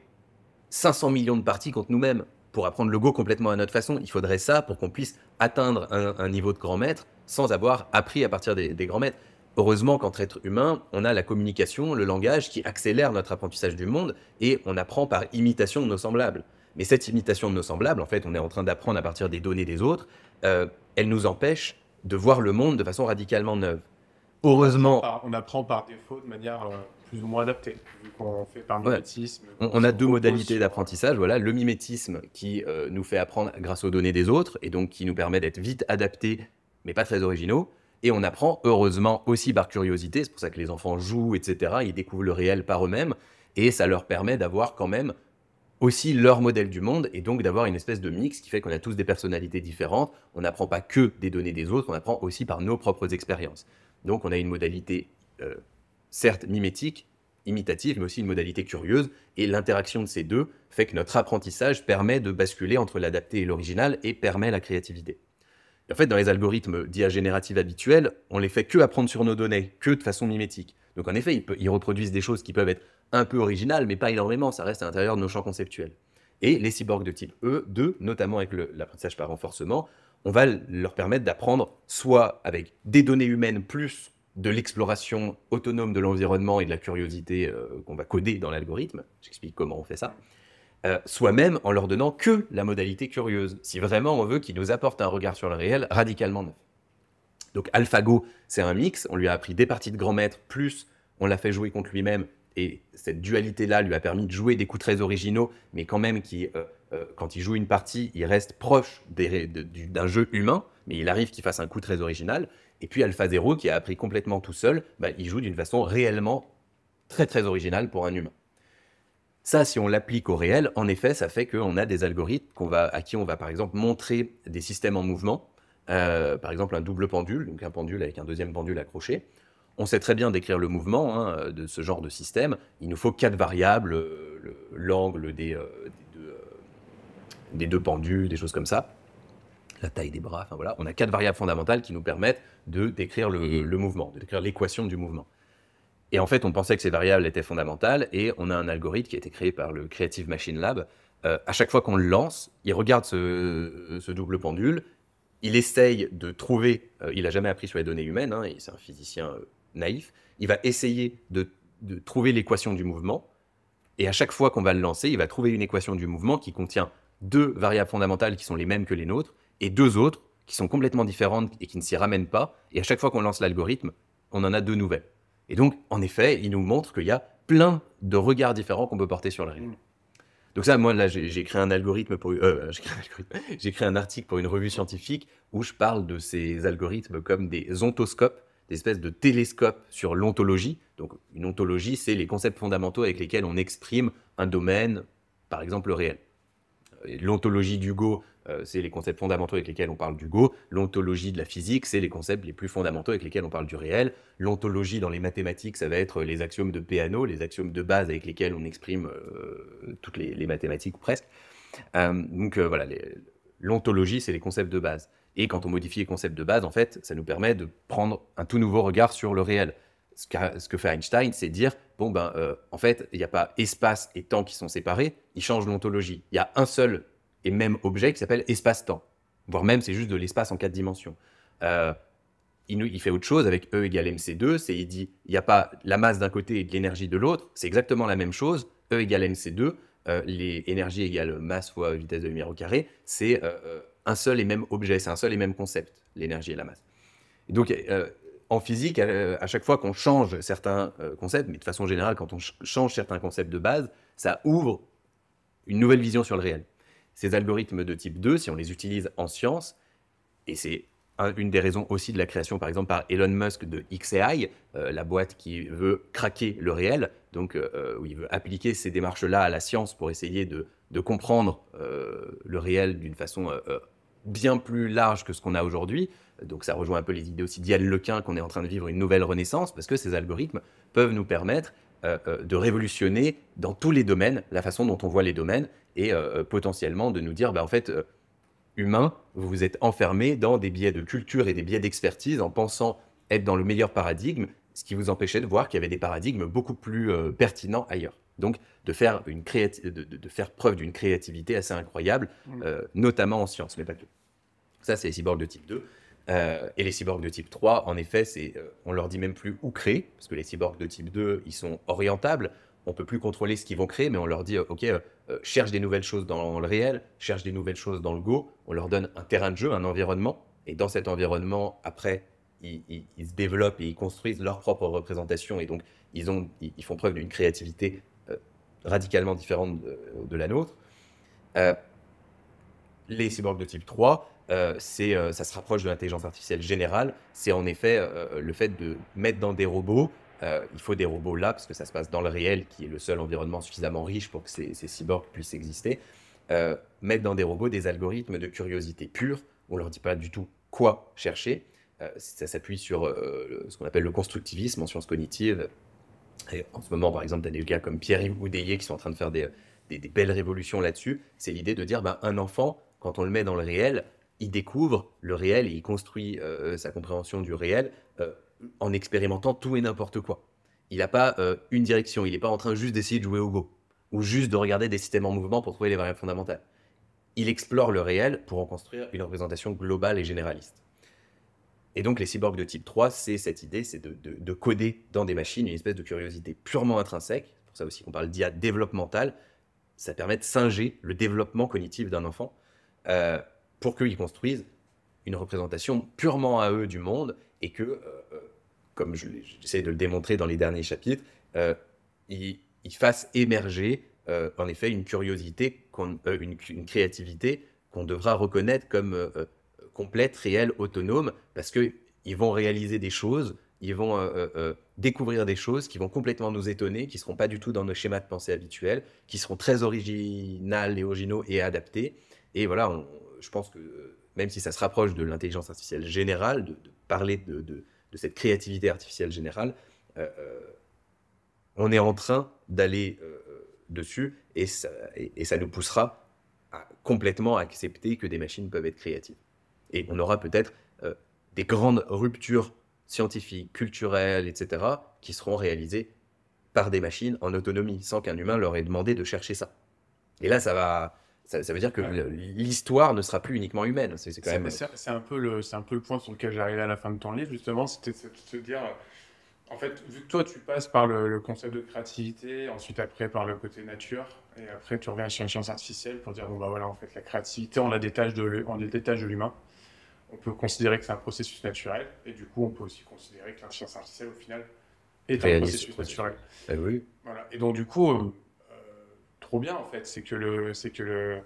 500 millions de parties contre nous-mêmes. Pour apprendre le Go complètement à notre façon, il faudrait ça pour qu'on puisse atteindre un, niveau de grand maître sans avoir appris à partir des, grands maîtres. Heureusement qu'entre êtres humains, on a la communication, le langage qui accélère notre apprentissage du monde et on apprend par imitation de nos semblables. Mais cette imitation de nos semblables, en fait, on est en train d'apprendre à partir des données des autres, euh, elle nous empêche de voir le monde de façon radicalement neuve heureusement. On apprend, par, défaut de manière euh, plus ou moins adaptée, fait par mimétisme. On, a deux modalités d'apprentissage. Voilà, le mimétisme qui euh, nous fait apprendre grâce aux données des autres et donc qui nous permet d'être vite adaptés, mais pas très originaux. Et on apprend, heureusement, aussi par curiosité. C'est pour ça que les enfants jouent, etc. Ils découvrent le réel par eux-mêmes et ça leur permet d'avoir quand même aussi leur modèle du monde et donc d'avoir une espèce de mix qui fait qu'on a tous des personnalités différentes. On n'apprend pas que des données des autres, on apprend aussi par nos propres expériences. Donc on a une modalité, euh, certes mimétique, imitative, mais aussi une modalité curieuse, et l'interaction de ces deux fait que notre apprentissage permet de basculer entre l'adapté et l'original et permet la créativité. en fait, dans les algorithmes d'IA générative habituels, on les fait que apprendre sur nos données, que de façon mimétique. Donc en effet, ils, ils reproduisent des choses qui peuvent être un peu originales, mais pas énormément, ça reste à l'intérieur de nos champs conceptuels. Et les cyborgs de type E2, notamment avec l'apprentissage par renforcement, on va leur permettre d'apprendre soit avec des données humaines plus de l'exploration autonome de l'environnement et de la curiosité euh, qu'on va coder dans l'algorithme, j'explique comment on fait ça, euh, soit même en leur donnant que la modalité curieuse, si vraiment on veut qu'ils nous apportent un regard sur le réel radicalement neuf. Donc AlphaGo, c'est un mix, on lui a appris des parties de grand maître, plus on l'a fait jouer contre lui-même, et cette dualité-là lui a permis de jouer des coups très originaux, mais quand même qui euh, euh, quand il joue une partie, il reste proche d'un jeu humain, mais il arrive qu'il fasse un coup très original. Et puis AlphaZero, qui a appris complètement tout seul, bah, il joue d'une façon réellement très très originale pour un humain. Ça, si on l'applique au réel, en effet, ça fait qu'on a des algorithmes qu'on va, à qui on va par exemple montrer des systèmes en mouvement, euh, par exemple un double pendule, donc un pendule avec un deuxième pendule accroché. On sait très bien décrire le mouvement hein, de ce genre de système. Il nous faut quatre variables, euh, l'angle des, des deux pendules, des choses comme ça, la taille des bras, enfin voilà, on a quatre variables fondamentales qui nous permettent de décrire le, mouvement, de décrire l'équation du mouvement. Et en fait, on pensait que ces variables étaient fondamentales et on a un algorithme qui a été créé par le Creative Machine Lab. Euh, à chaque fois qu'on le lance, il regarde ce, double pendule, il essaye de trouver, euh, il n'a jamais appris sur les données humaines, hein, c'est un physicien euh, naïf, il va essayer de trouver l'équation du mouvement, et à chaque fois qu'on va le lancer, il va trouver une équation du mouvement qui contient deux variables fondamentales qui sont les mêmes que les nôtres et deux autres qui sont complètement différentes et qui ne s'y ramènent pas. Et à chaque fois qu'on lance l'algorithme, on en a deux nouvelles. Et donc, en effet, il nous montre qu'il y a plein de regards différents qu'on peut porter sur la règle. Donc ça, moi, là, j'ai créé un algorithme pour... Euh, j'ai créé un article pour une revue scientifique où je parle de ces algorithmes comme des ontoscopes, des espèces de télescopes sur l'ontologie. Donc une ontologie, c'est les concepts fondamentaux avec lesquels on exprime un domaine, par exemple le réel l'ontologie du Go, euh, c'est les concepts fondamentaux avec lesquels on parle du Go. L'ontologie de la physique, c'est les concepts les plus fondamentaux avec lesquels on parle du réel. L'ontologie dans les mathématiques, ça va être les axiomes de Peano, les axiomes de base avec lesquels on exprime euh, toutes les, mathématiques presque. Euh, donc voilà, l'ontologie, c'est les concepts de base. Et quand on modifie les concepts de base, en fait, ça nous permet de prendre un tout nouveau regard sur le réel ce, que fait Einstein, c'est dire bon, ben, euh, en fait, il n'y a pas espace et temps qui sont séparés, il change l'ontologie. Il y a un seul et même objet qui s'appelle espace-temps, voire même c'est juste de l'espace en quatre dimensions. Euh, il, fait autre chose avec E égale mc2, c'est il dit il n'y a pas la masse d'un côté et de l'énergie de l'autre, c'est exactement la même chose, E égale mc2, l'énergie euh, les énergies égale masse fois vitesse de lumière au carré, c'est un seul et même objet, c'est un seul et même concept, l'énergie et la masse. donc, en physique, à, chaque fois qu'on change certains euh, concepts, mais de façon générale, quand on change certains concepts de base, ça ouvre une nouvelle vision sur le réel. Ces algorithmes de type 2, si on les utilise en science, et c'est une des raisons aussi de la création, par exemple, par Elon Musk de XAI, euh, la boîte qui veut craquer le réel, donc euh, où il veut appliquer ces démarches-là à la science pour essayer de, comprendre le réel d'une façon bien plus large que ce qu'on a aujourd'hui. Donc ça rejoint un peu les idées aussi d'Yann Lequin qu'on est en train de vivre une nouvelle renaissance parce que ces algorithmes peuvent nous permettre euh, euh, de révolutionner dans tous les domaines la façon dont on voit les domaines et euh, potentiellement de nous dire bah, en fait humain vous vous êtes enfermé dans des biais de culture et des biais d'expertise en pensant être dans le meilleur paradigme ce qui vous empêchait de voir qu'il y avait des paradigmes beaucoup plus pertinents ailleurs. Donc, de faire, une de faire preuve d'une créativité assez incroyable, mmh. notamment en sciences, mais pas que. Ça, c'est les cyborgs de type 2. Euh, et les cyborgs de type 3, en effet, c'est, ne euh, on leur dit même plus où créer, parce que les cyborgs de type 2, ils sont orientables. On peut plus contrôler ce qu'ils vont créer, mais on leur dit, euh, OK, cherche des nouvelles choses dans le réel, cherche des nouvelles choses dans le Go. On leur donne un terrain de jeu, un environnement. Et dans cet environnement, après, ils, se développent et ils construisent leur propre représentation. Et donc, ils, ont, ils, font preuve d'une créativité radicalement différente de la nôtre. les cyborgs de type 3, euh, euh, ça se rapproche de l'intelligence artificielle générale, c'est en effet euh, le fait de mettre dans des robots, il faut des robots là, parce que ça se passe dans le réel, qui est le seul environnement suffisamment riche pour que ces, cyborgs puissent exister, mettre dans des robots des algorithmes de curiosité pure, on ne leur dit pas du tout quoi chercher, ça s'appuie sur ce qu'on appelle le constructivisme en sciences cognitives, et en ce moment par exemple, y des gars comme Pierre-Yves qui sont en train de faire des, belles révolutions là-dessus, c'est l'idée de dire, ben, un enfant, quand on le met dans le réel, il découvre le réel et il construit euh, sa compréhension du réel euh, en expérimentant tout et n'importe quoi. Il n'a pas euh, une direction, il n'est pas en train juste d'essayer de jouer au go ou juste de regarder des systèmes en mouvement pour trouver les variables fondamentales. Il explore le réel pour en construire une représentation globale et généraliste. Et donc les cyborgs de type 3, c'est cette idée, c'est de, coder dans des machines une espèce de curiosité purement intrinsèque, c'est pour ça aussi qu'on parle d'IA développementale, ça permet de singer le développement cognitif d'un enfant pour qu'ils construisent une représentation purement à eux du monde et que, euh, euh, comme j'essaie de le démontrer dans les derniers chapitres, euh, ils, fassent émerger euh, en effet une curiosité, une, une, créativité qu'on devra reconnaître comme complète, réelle, autonome, parce qu'ils vont réaliser des choses, ils vont découvrir des choses qui vont complètement nous étonner, qui ne seront pas du tout dans nos schémas de pensée habituels, qui seront très originales et originaux et adaptés. Et voilà, on, je pense que euh, même si ça se rapproche de l'intelligence artificielle générale, de, parler de, cette créativité artificielle générale, euh, euh, on est en train d'aller dessus et ça, et, ça, nous poussera à complètement accepter que des machines peuvent être créatives. Et on aura peut-être des grandes ruptures scientifiques, culturelles, etc., qui seront réalisées par des machines en autonomie, sans qu'un humain leur ait demandé de chercher ça. Et là, ça va, ça, veut dire que l'histoire ne sera plus uniquement humaine. C'est quand même. C'est un peu le, c'est un peu point sur lequel j'arrivais à la fin de ton livre justement, c'était de se dire, en fait, vu que toi tu passes par le, concept de créativité, ensuite après par le côté nature, et après tu reviens sur l'intelligence artificielle pour dire bon bah voilà en fait la créativité on la détache de, on de l'humain. On peut considérer que c'est un processus naturel, et du coup on peut aussi considérer que science artificielle au final est un processus naturel. Ah oui. Et donc du coup bien en fait, c'est que le, c'est que le,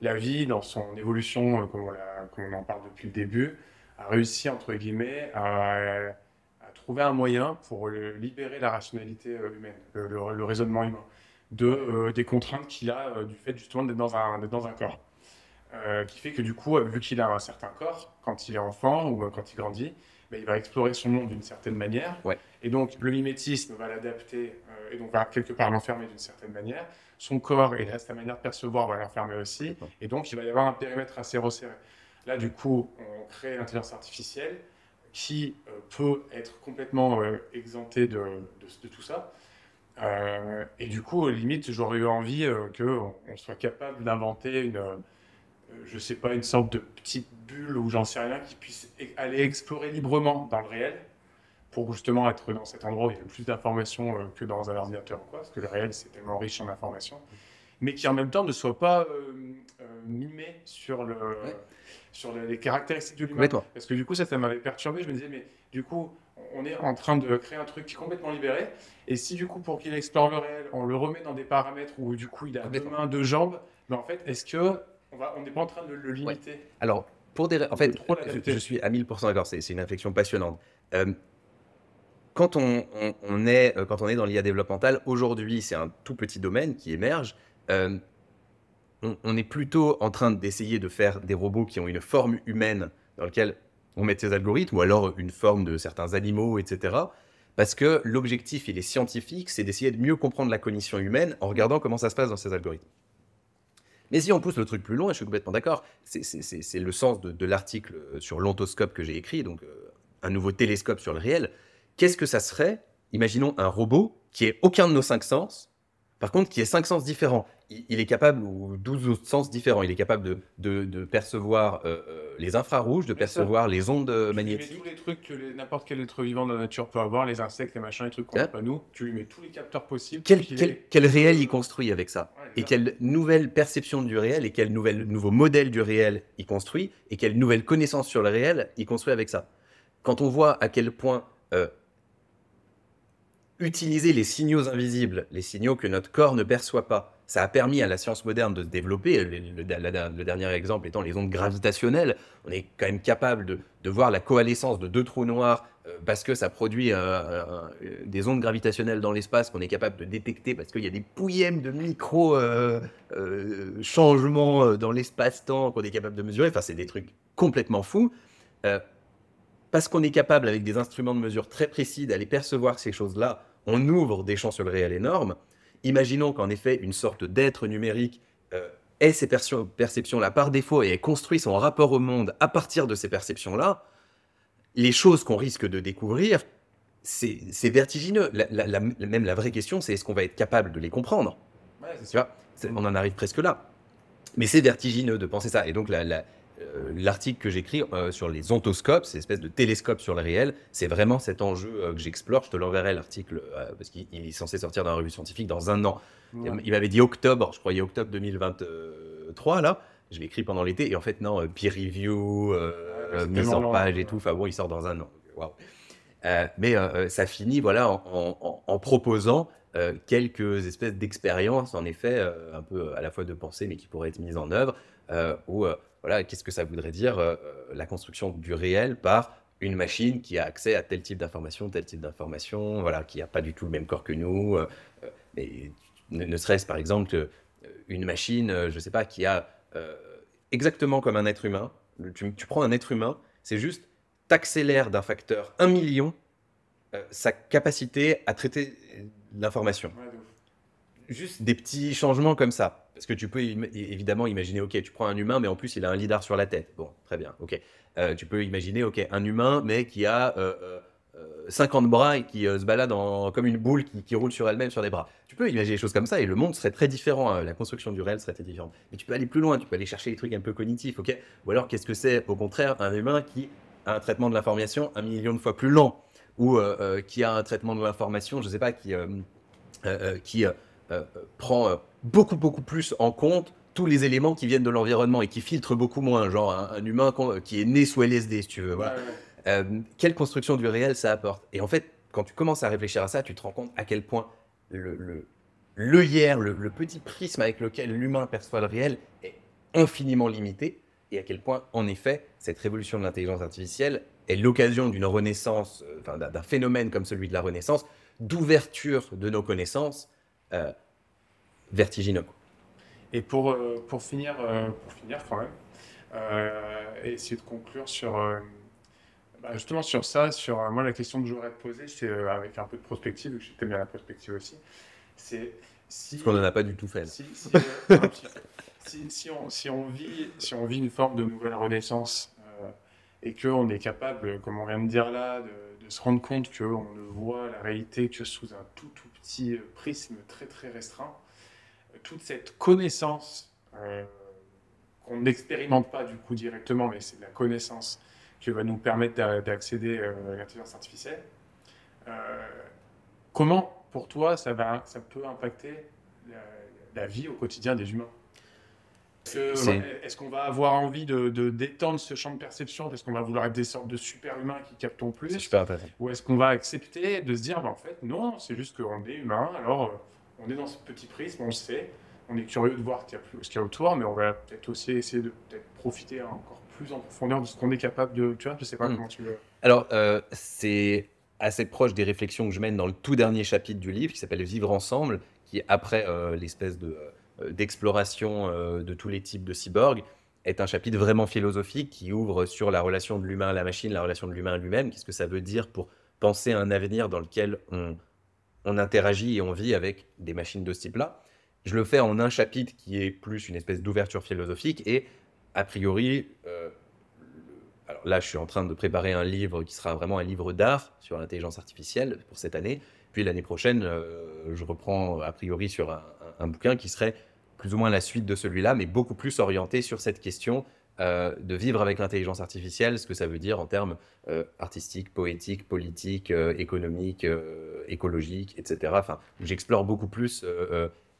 la vie dans son évolution, euh, comme on, en parle depuis le début, a réussi entre guillemets à, trouver un moyen pour libérer la rationalité euh, humaine, le, raisonnement humain, de euh, des contraintes qu'il a du fait justement d'être dans un, dans un corps. Euh, qui fait que du coup, vu qu'il a un certain corps, quand il est enfant ou quand il grandit, bah, il va explorer son monde d'une certaine manière. Et donc, le mimétisme va l'adapter et donc va quelque part l'enfermer d'une certaine manière son corps et sa manière de percevoir va l'enfermer aussi. Et donc, il va y avoir un périmètre assez resserré. Là, du coup, on crée l'intelligence artificielle qui euh, peut être complètement euh, exemptée de, tout ça. Euh, et du coup, limite, j'aurais eu envie qu'on soit capable d'inventer une, je sais pas, une sorte de petite bulle ou j'en sais rien qui puisse aller explorer librement dans le réel pour justement être dans cet endroit où il y a plus d'informations euh, que dans un ordinateur quoi, parce que le réel c'est tellement riche en informations, mais qui en même temps ne soit pas euh, euh, mimé sur, le, sur les, caractéristiques de l'humain. Parce que du coup ça, ça m'avait perturbé, je me disais mais du coup on est en train de créer un truc qui est complètement libéré, et si du coup pour qu'il explore le réel, on le remet dans des paramètres où du coup il a deux mains, deux jambes, mais ben, en fait est-ce que on n'est pas en train de le limiter Alors pour des... En fait, je, suis à 1000% d'accord, c'est une infection passionnante quand on, est, euh, quand on est dans l'IA développementale, aujourd'hui, c'est un tout petit domaine qui émerge. Euh, on, est plutôt en train d'essayer de faire des robots qui ont une forme humaine dans laquelle on met ses algorithmes, ou alors une forme de certains animaux, etc. Parce que l'objectif, il est scientifique, c'est d'essayer de mieux comprendre la cognition humaine en regardant comment ça se passe dans ces algorithmes. Mais si on pousse le truc plus loin, je suis complètement d'accord, c'est le sens de, l'article sur l'ontoscope que j'ai écrit, donc euh, un nouveau télescope sur le réel qu'est-ce que ça serait Imaginons un robot qui ait aucun de nos cinq sens, par contre qui ait cinq sens différents. Il, est capable, ou 12 autres sens différents, il est capable de, de, percevoir euh, euh, les infrarouges, de percevoir les ondes magnétiques. Euh, tu mets tous les trucs que n'importe quel être vivant de la nature peut avoir, les insectes, les machins, les trucs qu'on n'a pas nous, tu lui mets tous les capteurs possibles. Quel, réel il construit avec ça Et quelle nouvelle perception du réel, et quel nouveau modèle du réel il construit, et quelle nouvelle connaissance sur le réel il construit avec ça Quand on voit à quel point utiliser les signaux invisibles, les signaux que notre corps ne perçoit pas. Ça a permis à la science moderne de se développer, le, dernier exemple étant les ondes gravitationnelles. On est quand même capable de, voir la coalescence de deux trous noirs euh, parce que ça produit euh, euh, des ondes gravitationnelles dans l'espace qu'on est capable de détecter parce qu'il y a des pouillèmes de micro-changements dans l'espace-temps qu'on est capable de mesurer. Enfin, c'est des trucs complètement fous parce qu'on est capable, avec des instruments de mesure très précis, d'aller percevoir ces choses-là, on ouvre des champs sur le réel énormes. Imaginons qu'en effet, une sorte d'être numérique euh, ait ces perceptions-là par défaut et ait construit son rapport au monde à partir de ces perceptions-là. Les choses qu'on risque de découvrir, c'est vertigineux. même la vraie question, c'est est-ce qu'on va être capable de les comprendre On en arrive presque là. Mais c'est vertigineux de penser ça. Et donc, la, euh, l'article que j'écris euh, sur les ontoscopes, ces espèces de télescopes sur le réel, c'est vraiment cet enjeu euh, que j'explore. Je te l'enverrai l'article parce qu'il est censé sortir dans la revue scientifique dans un an. Il m'avait dit octobre, je croyais octobre 2023 là. Je l'ai écrit pendant l'été et en fait non, peer review, euh, mise en page et tout. Enfin bon, il sort dans un an. mais ça finit voilà en, proposant quelques espèces d'expériences, en effet, un peu à la fois de pensée, mais qui pourraient être mises en œuvre, où voilà, qu'est-ce que ça voudrait dire euh, euh, la construction du réel par une machine qui a accès à tel type d'information, tel type d'information, voilà, qui n'a pas du tout le même corps que nous. Mais euh, ne, serait-ce par exemple une machine, je ne sais pas, qui a exactement comme un être humain. Tu, prends un être humain, c'est juste t'accélères d'un facteur 1 million sa capacité à traiter l'information. juste des petits changements comme ça. Est-ce que tu peux évidemment imaginer, ok, tu prends un humain, mais en plus il a un lidar sur la tête. Bon, très bien, ok. Euh, tu peux imaginer, ok, un humain, mais qui a 50 euh, euh, bras et qui se balade en, comme une boule qui, roule sur elle-même sur des bras. Tu peux imaginer des choses comme ça et le monde serait très différent, hein. la construction du réel serait très différente. Mais tu peux aller plus loin, tu peux aller chercher des trucs un peu cognitifs, ok. Ou alors qu'est-ce que c'est au contraire un humain qui a un traitement de l'information un million de fois plus lent ou qui a un traitement de l'information, je ne sais pas, qui qui euh, prend euh, beaucoup, beaucoup plus en compte tous les éléments qui viennent de l'environnement et qui filtrent beaucoup moins, genre un, humain qui est né sous LSD, si tu veux. Euh, quelle construction du réel ça apporte Et en fait, quand tu commences à réfléchir à ça, tu te rends compte à quel point le, l'œillère, le, petit prisme avec lequel l'humain perçoit le réel est infiniment limité, et à quel point, en effet, cette révolution de l'intelligence artificielle est l'occasion d'une renaissance, d'un phénomène comme celui de la renaissance, d'ouverture de nos connaissances, euh, vertigineux. Et pour, euh, pour, finir, euh, pour finir quand même, essayer de conclure sur... Bah, justement sur ça, sur moi la question que j'aurais posée, c'est avec un peu de prospective, que j'étais bien la prospective aussi, c'est si Parce qu'on n'en a pas du tout fait. Si, si, si, on, si on vit si on vit une forme de nouvelle renaissance et qu'on est capable, comme on vient de dire là, de, se rendre compte qu'on ne voit la réalité que sous un tout tout petit euh, prisme très très restreint, euh, toute cette connaissance euh, qu'on n'expérimente pas du coup directement, mais c'est de la connaissance qui va nous permettre d'accéder à l'intelligence artificielle. comment, pour toi, ça, va, ça peut impacter la vie au quotidien des humains est-ce qu'on va avoir envie de, d'étendre ce champ de perception Est-ce qu'on va vouloir être des sortes de super-humains qui captent en plus Ou est-ce qu'on va accepter de se dire, bah, en fait, non, c'est juste qu'on est humain, alors euh, on est dans ce petit prisme, on le sait, on est curieux de voir ce qu'il y a autour, mais on va peut-être aussi essayer de profiter encore plus en profondeur de ce qu'on est capable de. Tu vois, je sais pas hmm. comment tu Alors, euh, c'est assez proche des réflexions que je mène dans le tout dernier chapitre du livre qui s'appelle Vivre ensemble, qui est après euh, l'espèce de. Euh, d'exploration euh, de tous les types de cyborgs est un chapitre vraiment philosophique qui ouvre sur la relation de l'humain à la machine, la relation de l'humain à lui-même, qu'est-ce que ça veut dire pour penser à un avenir dans lequel on, interagit et on vit avec des machines de ce type-là. Je le fais en un chapitre qui est plus une espèce d'ouverture philosophique et a priori, euh, alors là je suis en train de préparer un livre qui sera vraiment un livre d'art sur l'intelligence artificielle pour cette année, puis l'année prochaine, euh, je reprends euh, a priori sur un, bouquin qui serait plus ou moins la suite de celui-là, mais beaucoup plus orienté sur cette question euh, de vivre avec l'intelligence artificielle, ce que ça veut dire en termes artistiques, poétiques, politiques, économiques, écologiques, etc. Enfin, j'explore beaucoup plus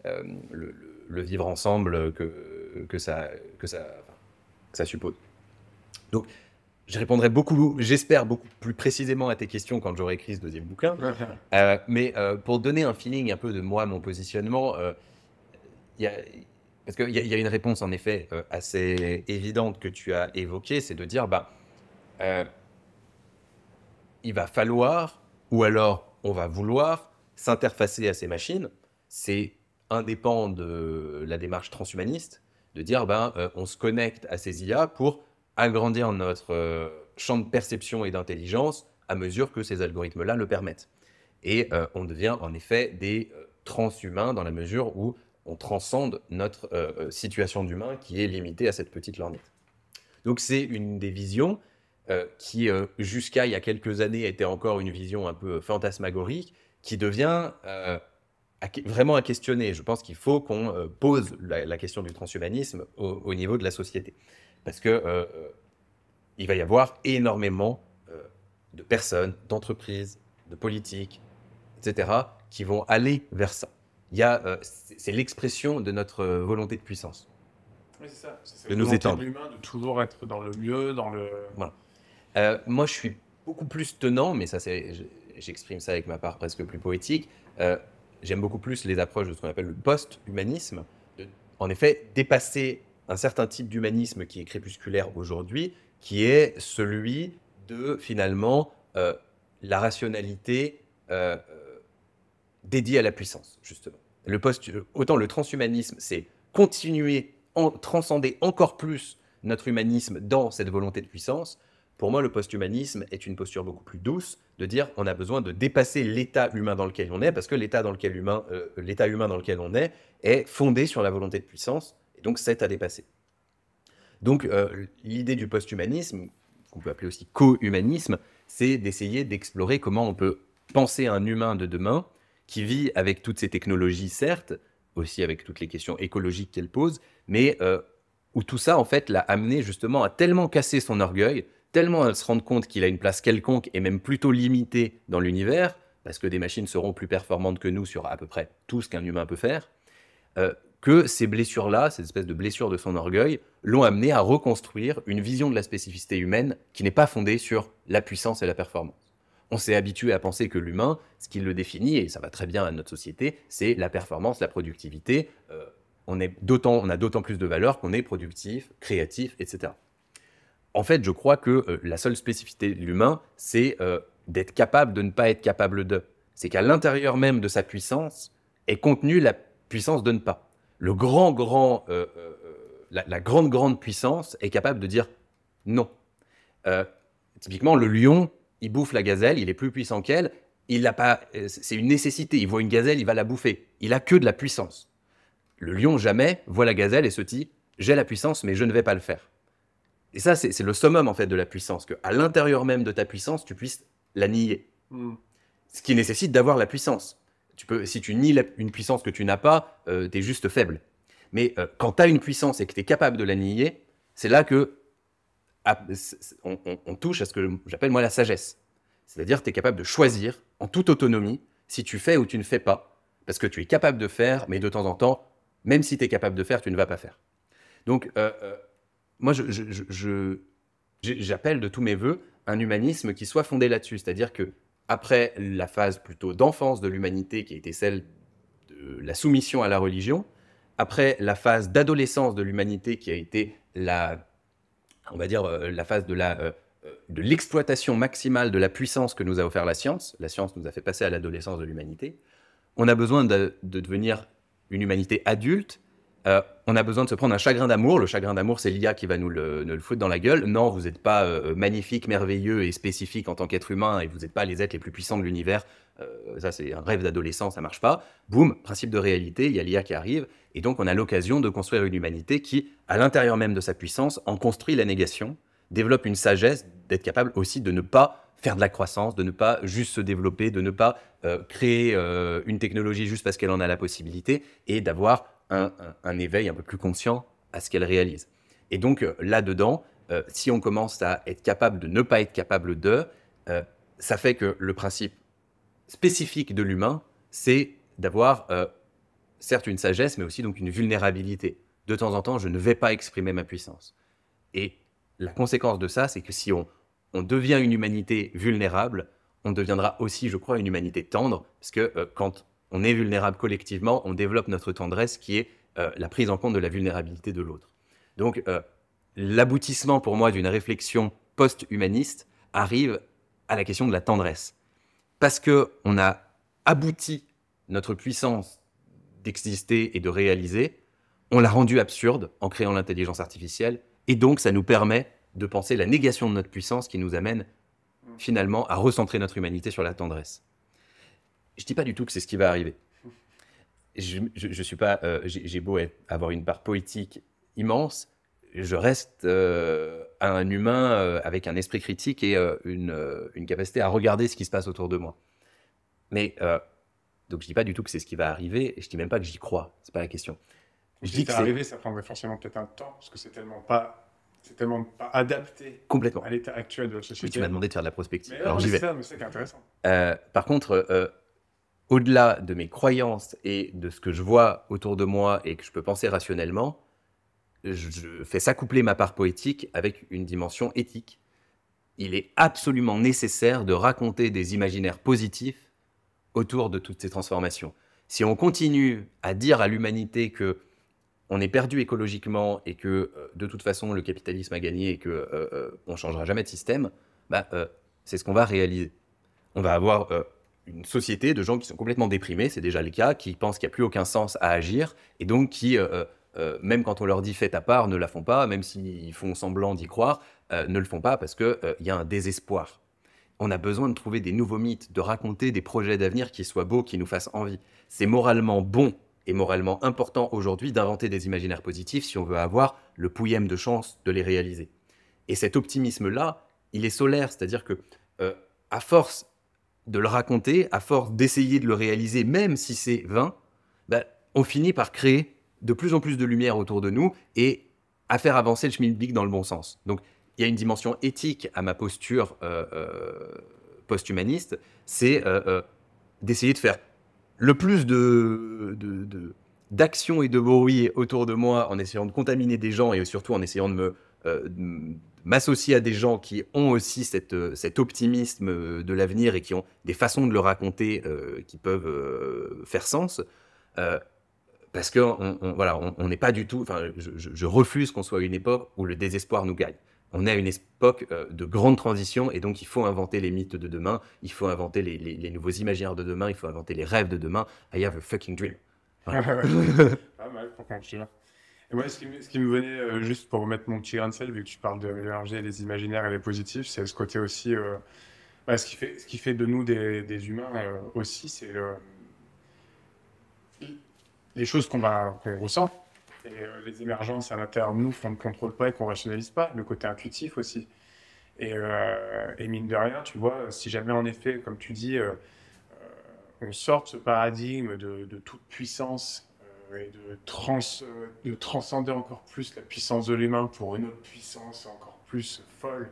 le, vivre ensemble que, que, ça, que, ça, que ça suppose. Donc, je répondrai beaucoup, j'espère beaucoup plus précisément à tes questions quand j'aurai écrit ce deuxième bouquin. Euh, mais euh, pour donner un feeling un peu de moi, mon positionnement, euh, il y a, parce qu'il y, a une réponse en effet assez évidente que tu as évoquée, c'est de dire, bah, il va falloir, ou alors on va vouloir, s'interfacer à ces machines. C'est indépendant de la démarche transhumaniste, de dire, bah, on se connecte à ces IA pour agrandir notre euh, champ de perception et d'intelligence à mesure que ces algorithmes-là le permettent. Et euh, on devient en effet des euh, transhumains dans la mesure où on transcende notre situation d'humain qui est limitée à cette petite lorgnette. Donc c'est une des visions qui, jusqu'à il y a quelques années, était encore une vision un peu fantasmagorique, qui devient vraiment à questionner. Je pense qu'il faut qu'on pose la, question du transhumanisme au, niveau de la société parce que euh, euh, il va y avoir énormément euh, de personnes, d'entreprises, de politiques, etc., qui vont aller vers ça. Il y a, c'est l'expression de notre volonté de puissance. Oui, c'est ça. C'est de nous étendre. de toujours être dans le mieux, dans le. Voilà. moi, je suis beaucoup plus tenant, mais ça, c'est, j'exprime ça avec ma part presque plus poétique. J'aime beaucoup plus les approches de ce qu'on appelle le post-humanisme, en effet, dépasser un certain type d'humanisme qui est crépusculaire aujourd'hui, qui est celui de finalement euh, la rationalité euh, euh, dédiée à la puissance, justement. Le post autant le transhumanisme, c'est continuer, en, transcender encore plus notre humanisme dans cette volonté de puissance. Pour moi, le posthumanisme est une posture beaucoup plus douce de dire on a besoin de dépasser l'état humain dans lequel on est, parce que l'état humain, l'état humain dans lequel on est est fondé sur la volonté de puissance donc 7 à dépasser. Donc euh, l'idée du post-humanisme, qu'on peut appeler aussi co-humanisme, c'est d'essayer d'explorer comment on peut penser un humain de demain qui vit avec toutes ces technologies, certes, aussi avec toutes les questions écologiques qu'elle pose, mais euh, où tout ça, en fait, l'a amené justement à tellement casser son orgueil, tellement à se rendre compte qu'il a une place quelconque et même plutôt limitée dans l'univers, parce que des machines seront plus performantes que nous sur à peu près tout ce qu'un humain peut faire, euh, que ces blessures-là, cette espèce de blessure de son orgueil, l'ont amené à reconstruire une vision de la spécificité humaine qui n'est pas fondée sur la puissance et la performance. On s'est habitué à penser que l'humain, ce qui le définit, et ça va très bien à notre société, c'est la performance, la productivité. Euh, on, est on a d'autant plus de valeur qu'on est productif, créatif, etc. En fait, je crois que euh, la seule spécificité de l'humain, c'est euh, d'être capable de ne pas être capable de. C'est qu'à l'intérieur même de sa puissance est contenue la puissance de ne pas le grand, grand, euh, euh, euh, la, grande, grande puissance est capable de dire non. typiquement, le lion, il bouffe la gazelle, il est plus puissant qu'elle, il n'a pas, c'est une nécessité. Il voit une gazelle, il va la bouffer. Il a que de la puissance. Le lion jamais voit la gazelle et se dit j'ai la puissance, mais je ne vais pas le faire. Et ça, c'est le summum en fait de la puissance, qu'à l'intérieur même de ta puissance, tu puisses la nier. Hmm. Ce qui nécessite d'avoir la puissance si tu nies une puissance que tu n'as pas, euh, tu es juste faible. Mais euh, quand tu as une puissance et que tu es capable de la nier, c'est là que ah, on, touche à ce que j'appelle moi la sagesse. C'est-à-dire tu es capable de choisir en toute autonomie si tu fais ou tu ne fais pas, parce que tu es capable de faire, mais de temps en temps, même si tu es capable de faire, tu ne vas pas faire. Donc, euh, moi, j'appelle de tous mes voeux un humanisme qui soit fondé là-dessus, c'est-à-dire que après la phase plutôt d'enfance de l'humanité qui a été celle de la soumission à la religion, après la phase d'adolescence de l'humanité qui a été la, on va dire, euh, la phase de la euh, euh, de l'exploitation maximale de la puissance que nous a offert la science, la science nous a fait passer à l'adolescence de l'humanité, on a besoin de, devenir une humanité adulte euh, on a besoin de se prendre un chagrin d'amour. Le chagrin d'amour, c'est l'IA qui va nous le, foutre dans la gueule. Non, vous n'êtes pas euh, magnifique, merveilleux et spécifique en tant qu'être humain et vous n'êtes pas les êtres les plus puissants de l'univers. Euh, ça, c'est un rêve d'adolescent, ça marche pas. Boum, principe de réalité, il y a l'IA qui arrive. Et donc, on a l'occasion de construire une humanité qui, à l'intérieur même de sa puissance, en construit la négation, développe une sagesse d'être capable aussi de ne pas faire de la croissance, de ne pas juste se développer, de ne pas créer une technologie juste parce qu'elle en a la possibilité et d'avoir un, éveil un peu plus conscient à ce qu'elle réalise. Et donc euh, là-dedans, euh, si on commence à être capable de ne pas être capable de, euh, ça fait que le principe spécifique de l'humain, c'est d'avoir certes une sagesse, mais aussi donc une vulnérabilité. De temps en temps, je ne vais pas exprimer ma puissance. Et la conséquence de ça, c'est que si on, devient une humanité vulnérable, on deviendra aussi, je crois, une humanité tendre, parce que quand on est vulnérable collectivement, on développe notre tendresse qui est euh, la prise en compte de la vulnérabilité de l'autre. Donc euh, l'aboutissement pour moi d'une réflexion post-humaniste arrive à la question de la tendresse. Parce qu'on a abouti notre puissance d'exister et de réaliser, on l'a rendue absurde en créant l'intelligence artificielle, et donc ça nous permet de penser la négation de notre puissance qui nous amène finalement à recentrer notre humanité sur la tendresse. Je dis pas du tout que c'est ce qui va arriver. Je, suis pas. Euh, j'ai beau avoir une part poétique immense, je reste euh, un humain euh, avec un esprit critique et une, capacité à regarder ce qui se passe autour de moi. Mais donc je dis pas du tout que c'est ce qui va arriver. Et je dis même pas que j'y crois. C'est pas la question. Je dis que ça prendrait forcément peut-être un temps parce que c'est tellement pas c'est tellement pas adapté Complètement. à l'état actuel de la société. tu m'as demandé de faire de la prospective. Alors j'y vais. ça, mais c'est intéressant. par contre, au-delà de mes croyances et de ce que je vois autour de moi et que je peux penser rationnellement, je fais s'accoupler ma part poétique avec une dimension éthique. Il est absolument nécessaire de raconter des imaginaires positifs autour de toutes ces transformations. Si on continue à dire à l'humanité que on est perdu écologiquement et que euh, de toute façon le capitalisme a gagné et que ne euh, euh, on changera jamais de système, bah, c'est ce qu'on va réaliser. On va avoir une société de gens qui sont complètement déprimés, c'est déjà le cas, qui pensent qu'il n'y a plus aucun sens à agir, et donc qui, euh, euh, euh, même quand on leur dit faites à part, ne la font pas, même s'ils font semblant d'y croire, ne le font pas parce qu'il y a un désespoir. On a besoin de trouver des nouveaux mythes, de raconter des projets d'avenir qui soient beaux, qui nous fassent envie. C'est moralement bon et moralement important aujourd'hui d'inventer des imaginaires positifs si on veut avoir le pouillème de chance de les réaliser. Et cet optimisme-là, il est solaire, c'est-à-dire que à force de le raconter, à force d'essayer de le réaliser, même si c'est vain, bah, on finit par créer de plus en plus de lumière autour de nous et à faire avancer le chemin schmilblick dans le bon sens. Donc, il y a une dimension éthique à ma posture euh, euh, post-humaniste, c'est euh, d'essayer de faire le plus de, d'action et de bruit autour de moi en essayant de contaminer des gens et surtout en essayant de me, m'associer à des gens qui ont aussi cette, euh, cet optimisme euh, de l'avenir et qui ont des façons de le raconter euh, qui peuvent faire sens. parce que on, voilà, on n'est pas du tout. Enfin, je, refuse qu'on soit à une époque où le désespoir nous gagne. On est à une époque de grande transition et donc il faut inventer les mythes de demain, il faut inventer les, les, nouveaux imaginaires de demain, il faut inventer les rêves de demain. I have a fucking dream. Ah pas mal ce, qui me, venait, euh, juste pour remettre mon petit grain de sel, vu que tu parles de mélanger les imaginaires et les positifs, c'est ce côté aussi, euh, bah, ce, qui fait, ce qui fait de nous des, humains euh, aussi, c'est les choses qu'on ressent. Et, les émergences à l'intérieur de nous qu'on ne contrôle pas et qu'on rationalise pas, le côté intuitif aussi. Et, mine de rien, tu vois, si jamais en effet, comme tu dis, on sort de ce paradigme de, de toute puissance de, trans, euh, transcender encore plus la puissance de l'humain pour une autre puissance encore plus folle.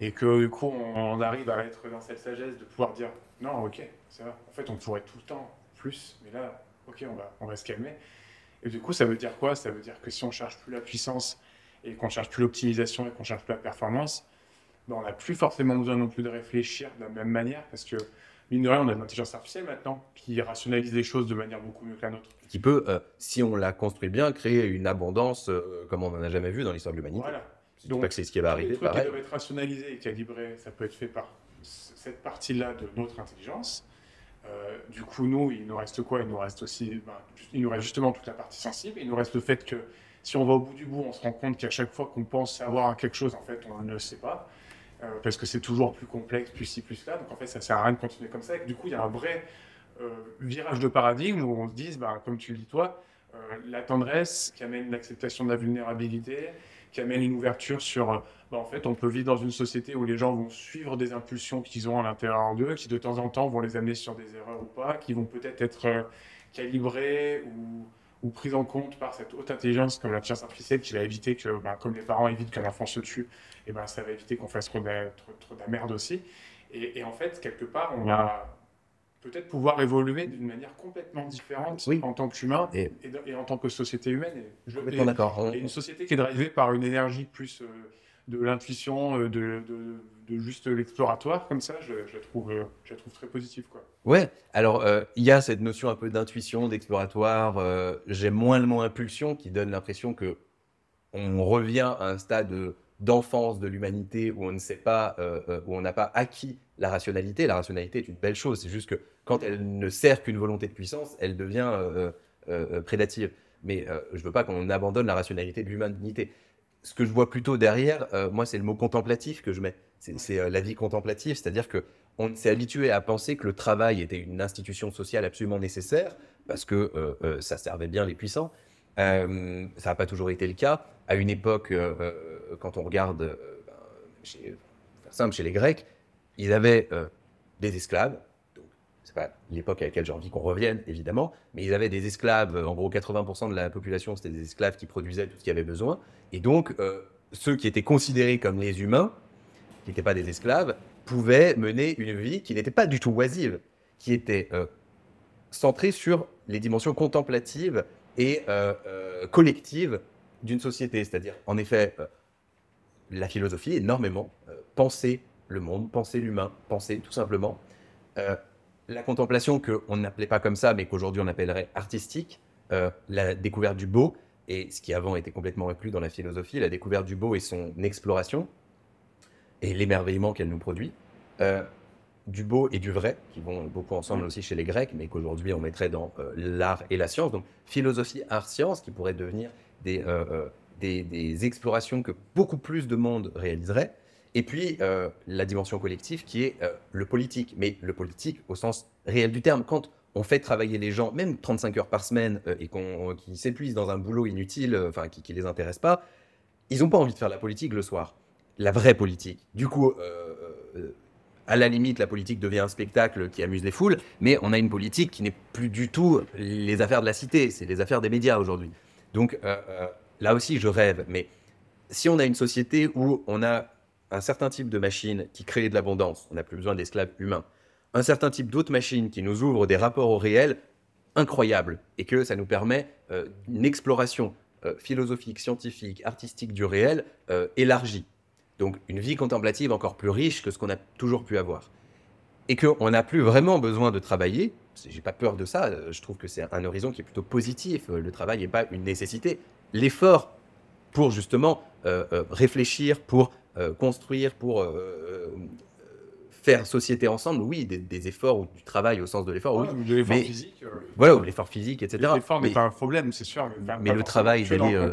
Et que du coup, on, arrive à être dans cette sagesse de pouvoir dire non, ok, ça va. En fait, on pourrait tout le temps plus, mais là, ok, on va, on va se calmer. Et du coup, ça veut dire quoi Ça veut dire que si on ne cherche plus la puissance et qu'on ne cherche plus l'optimisation et qu'on ne cherche plus la performance, ben, on n'a plus forcément besoin non plus de réfléchir de la même manière parce que mine de rien, on a de l'intelligence artificielle maintenant qui rationalise les choses de manière beaucoup mieux que la nôtre. Qui peut, euh, si on la construit bien, créer une abondance euh, comme on n'en a jamais vu dans l'histoire de l'humanité. Voilà. Donc, pas que c'est ce qui va arriver. Les qui être rationalisés et ça peut être fait par cette partie-là de notre intelligence. Euh, du coup, nous, il nous reste quoi Il nous reste aussi, ben, il nous reste justement toute la partie sensible. Il nous reste le fait que si on va au bout du bout, on se rend compte qu'à chaque fois qu'on pense savoir quelque chose, en fait, on ne le sait pas. Euh, parce que c'est toujours plus complexe, plus ci, plus là. Donc en fait, ça sert à rien de continuer comme ça. Et du coup, il y a un vrai euh, virage de paradigme où on se dit, bah, comme tu le dis toi, euh, la tendresse qui amène l'acceptation de la vulnérabilité, qui amène une ouverture sur, bah, en fait, on peut vivre dans une société où les gens vont suivre des impulsions qu'ils ont à l'intérieur d'eux, qui de temps en temps vont les amener sur des erreurs ou pas, qui vont peut-être être, être calibrées ou ou prise en compte par cette haute intelligence comme la science artificielle qui va éviter que, bah, comme les parents évitent qu'un enfant se tue, et eh ben ça va éviter qu'on fasse trop de, trop, de merde aussi. Et, et, en fait, quelque part, on va peut-être pouvoir évoluer d'une manière complètement différente en tant qu'humain et... Et, en tant que société humaine. Et, je, d'accord. une société qui est drivée par une énergie plus euh, de l'intuition, euh, de juste l'exploratoire comme ça, je, je, trouve, euh, je trouve très positif. Quoi. Ouais, alors euh, il y a cette notion un peu d'intuition, d'exploratoire. Euh, j'ai moins le mot impulsion qui donne l'impression que on revient à un stade d'enfance de l'humanité où on ne sait pas, où on n'a pas acquis la rationalité. La rationalité est une belle chose, c'est juste que quand elle ne sert qu'une volonté de puissance, elle devient prédative. Mais je ne veux pas qu'on abandonne la rationalité de l'humanité ce que je vois plutôt derrière, moi, c'est le mot contemplatif que je mets. C'est euh, la vie contemplative, c'est-à-dire que on s'est habitué à penser que le travail était une institution sociale absolument nécessaire parce que euh, euh, ça servait bien les puissants. ça n'a pas toujours été le cas. À une époque, quand on regarde, ben, chez, simple, chez les Grecs, ils avaient des esclaves. C'est pas l'époque à laquelle j'ai envie qu'on revienne, évidemment, mais ils avaient des esclaves. En gros, 80% de la population, c'était des esclaves qui produisaient tout ce qu'ils avaient besoin. Et donc, ceux qui étaient considérés comme les humains, qui n'étaient pas des esclaves, pouvaient mener une vie qui n'était pas du tout oisive, qui était euh, centrée sur les dimensions contemplatives et euh, euh, collectives d'une société. C'est-à-dire, en effet, la philosophie, énormément, penser le monde, penser l'humain, penser tout simplement. la contemplation que qu'on n'appelait pas comme ça, mais qu'aujourd'hui on appellerait artistique, la découverte du beau, et ce qui avant était complètement inclus dans la philosophie, la découverte du beau et son exploration, et l'émerveillement qu'elle nous produit. Euh, du beau et du vrai, qui vont beaucoup ensemble mm. aussi chez les Grecs, mais qu'aujourd'hui on mettrait dans euh, l'art et la science. Donc philosophie, art, science, qui pourraient devenir euh, des, des, explorations que beaucoup plus de monde réaliserait. Et puis la dimension collective, qui est le politique, mais le politique au sens réel du terme. Quand on fait travailler les gens, même 35 heures par semaine, et qu'ils s'épuisent dans un boulot inutile, enfin qui, ne les intéresse pas, ils n'ont pas envie de faire la politique le soir la vraie politique. Du coup, euh, euh, à la limite, la politique devient un spectacle qui amuse les foules, mais on a une politique qui n'est plus du tout les affaires de la cité, c'est les affaires des médias aujourd'hui. Donc euh, là aussi, je rêve, mais si on a une société où on a un certain type de machine qui crée de l'abondance, on n'a plus besoin d'esclaves humains, un certain type d'autres machines qui nous ouvrent des rapports au réel incroyables et que ça nous permet une exploration philosophique, scientifique, artistique du réel élargie. Donc une vie contemplative encore plus riche que ce qu'on a toujours pu avoir. Et qu'on n'a plus vraiment besoin de travailler, j'ai pas peur de ça, euh, je trouve que c'est un horizon qui est plutôt positif, euh, le travail n'est pas une nécessité. L'effort pour justement euh, réfléchir, pour construire, pour faire société ensemble, oui, des, efforts ou du travail au sens de l'effort, oui. Euh, de l'effort physique. voilà, l'effort physique, etc. L'effort n'est pas un problème, c'est sûr. Mais, le travail, veux Euh,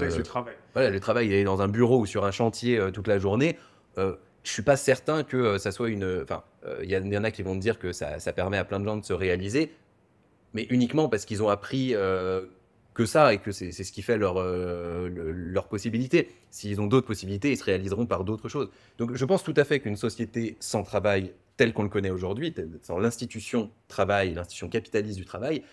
voilà, le travail, est dans un bureau ou sur un chantier euh, toute la journée, euh, je suis pas certain que ça soit une. Enfin, il y, en a qui vont me dire que ça, ça, permet à plein de gens de se réaliser, mais uniquement parce qu'ils ont appris que ça et que c'est ce qui fait leur, euh, leur possibilité. S'ils ont d'autres possibilités, ils se réaliseront par d'autres choses. Donc je pense tout à fait qu'une société sans travail telle qu'on le connaît aujourd'hui, sans l'institution travail, l'institution capitaliste du travail,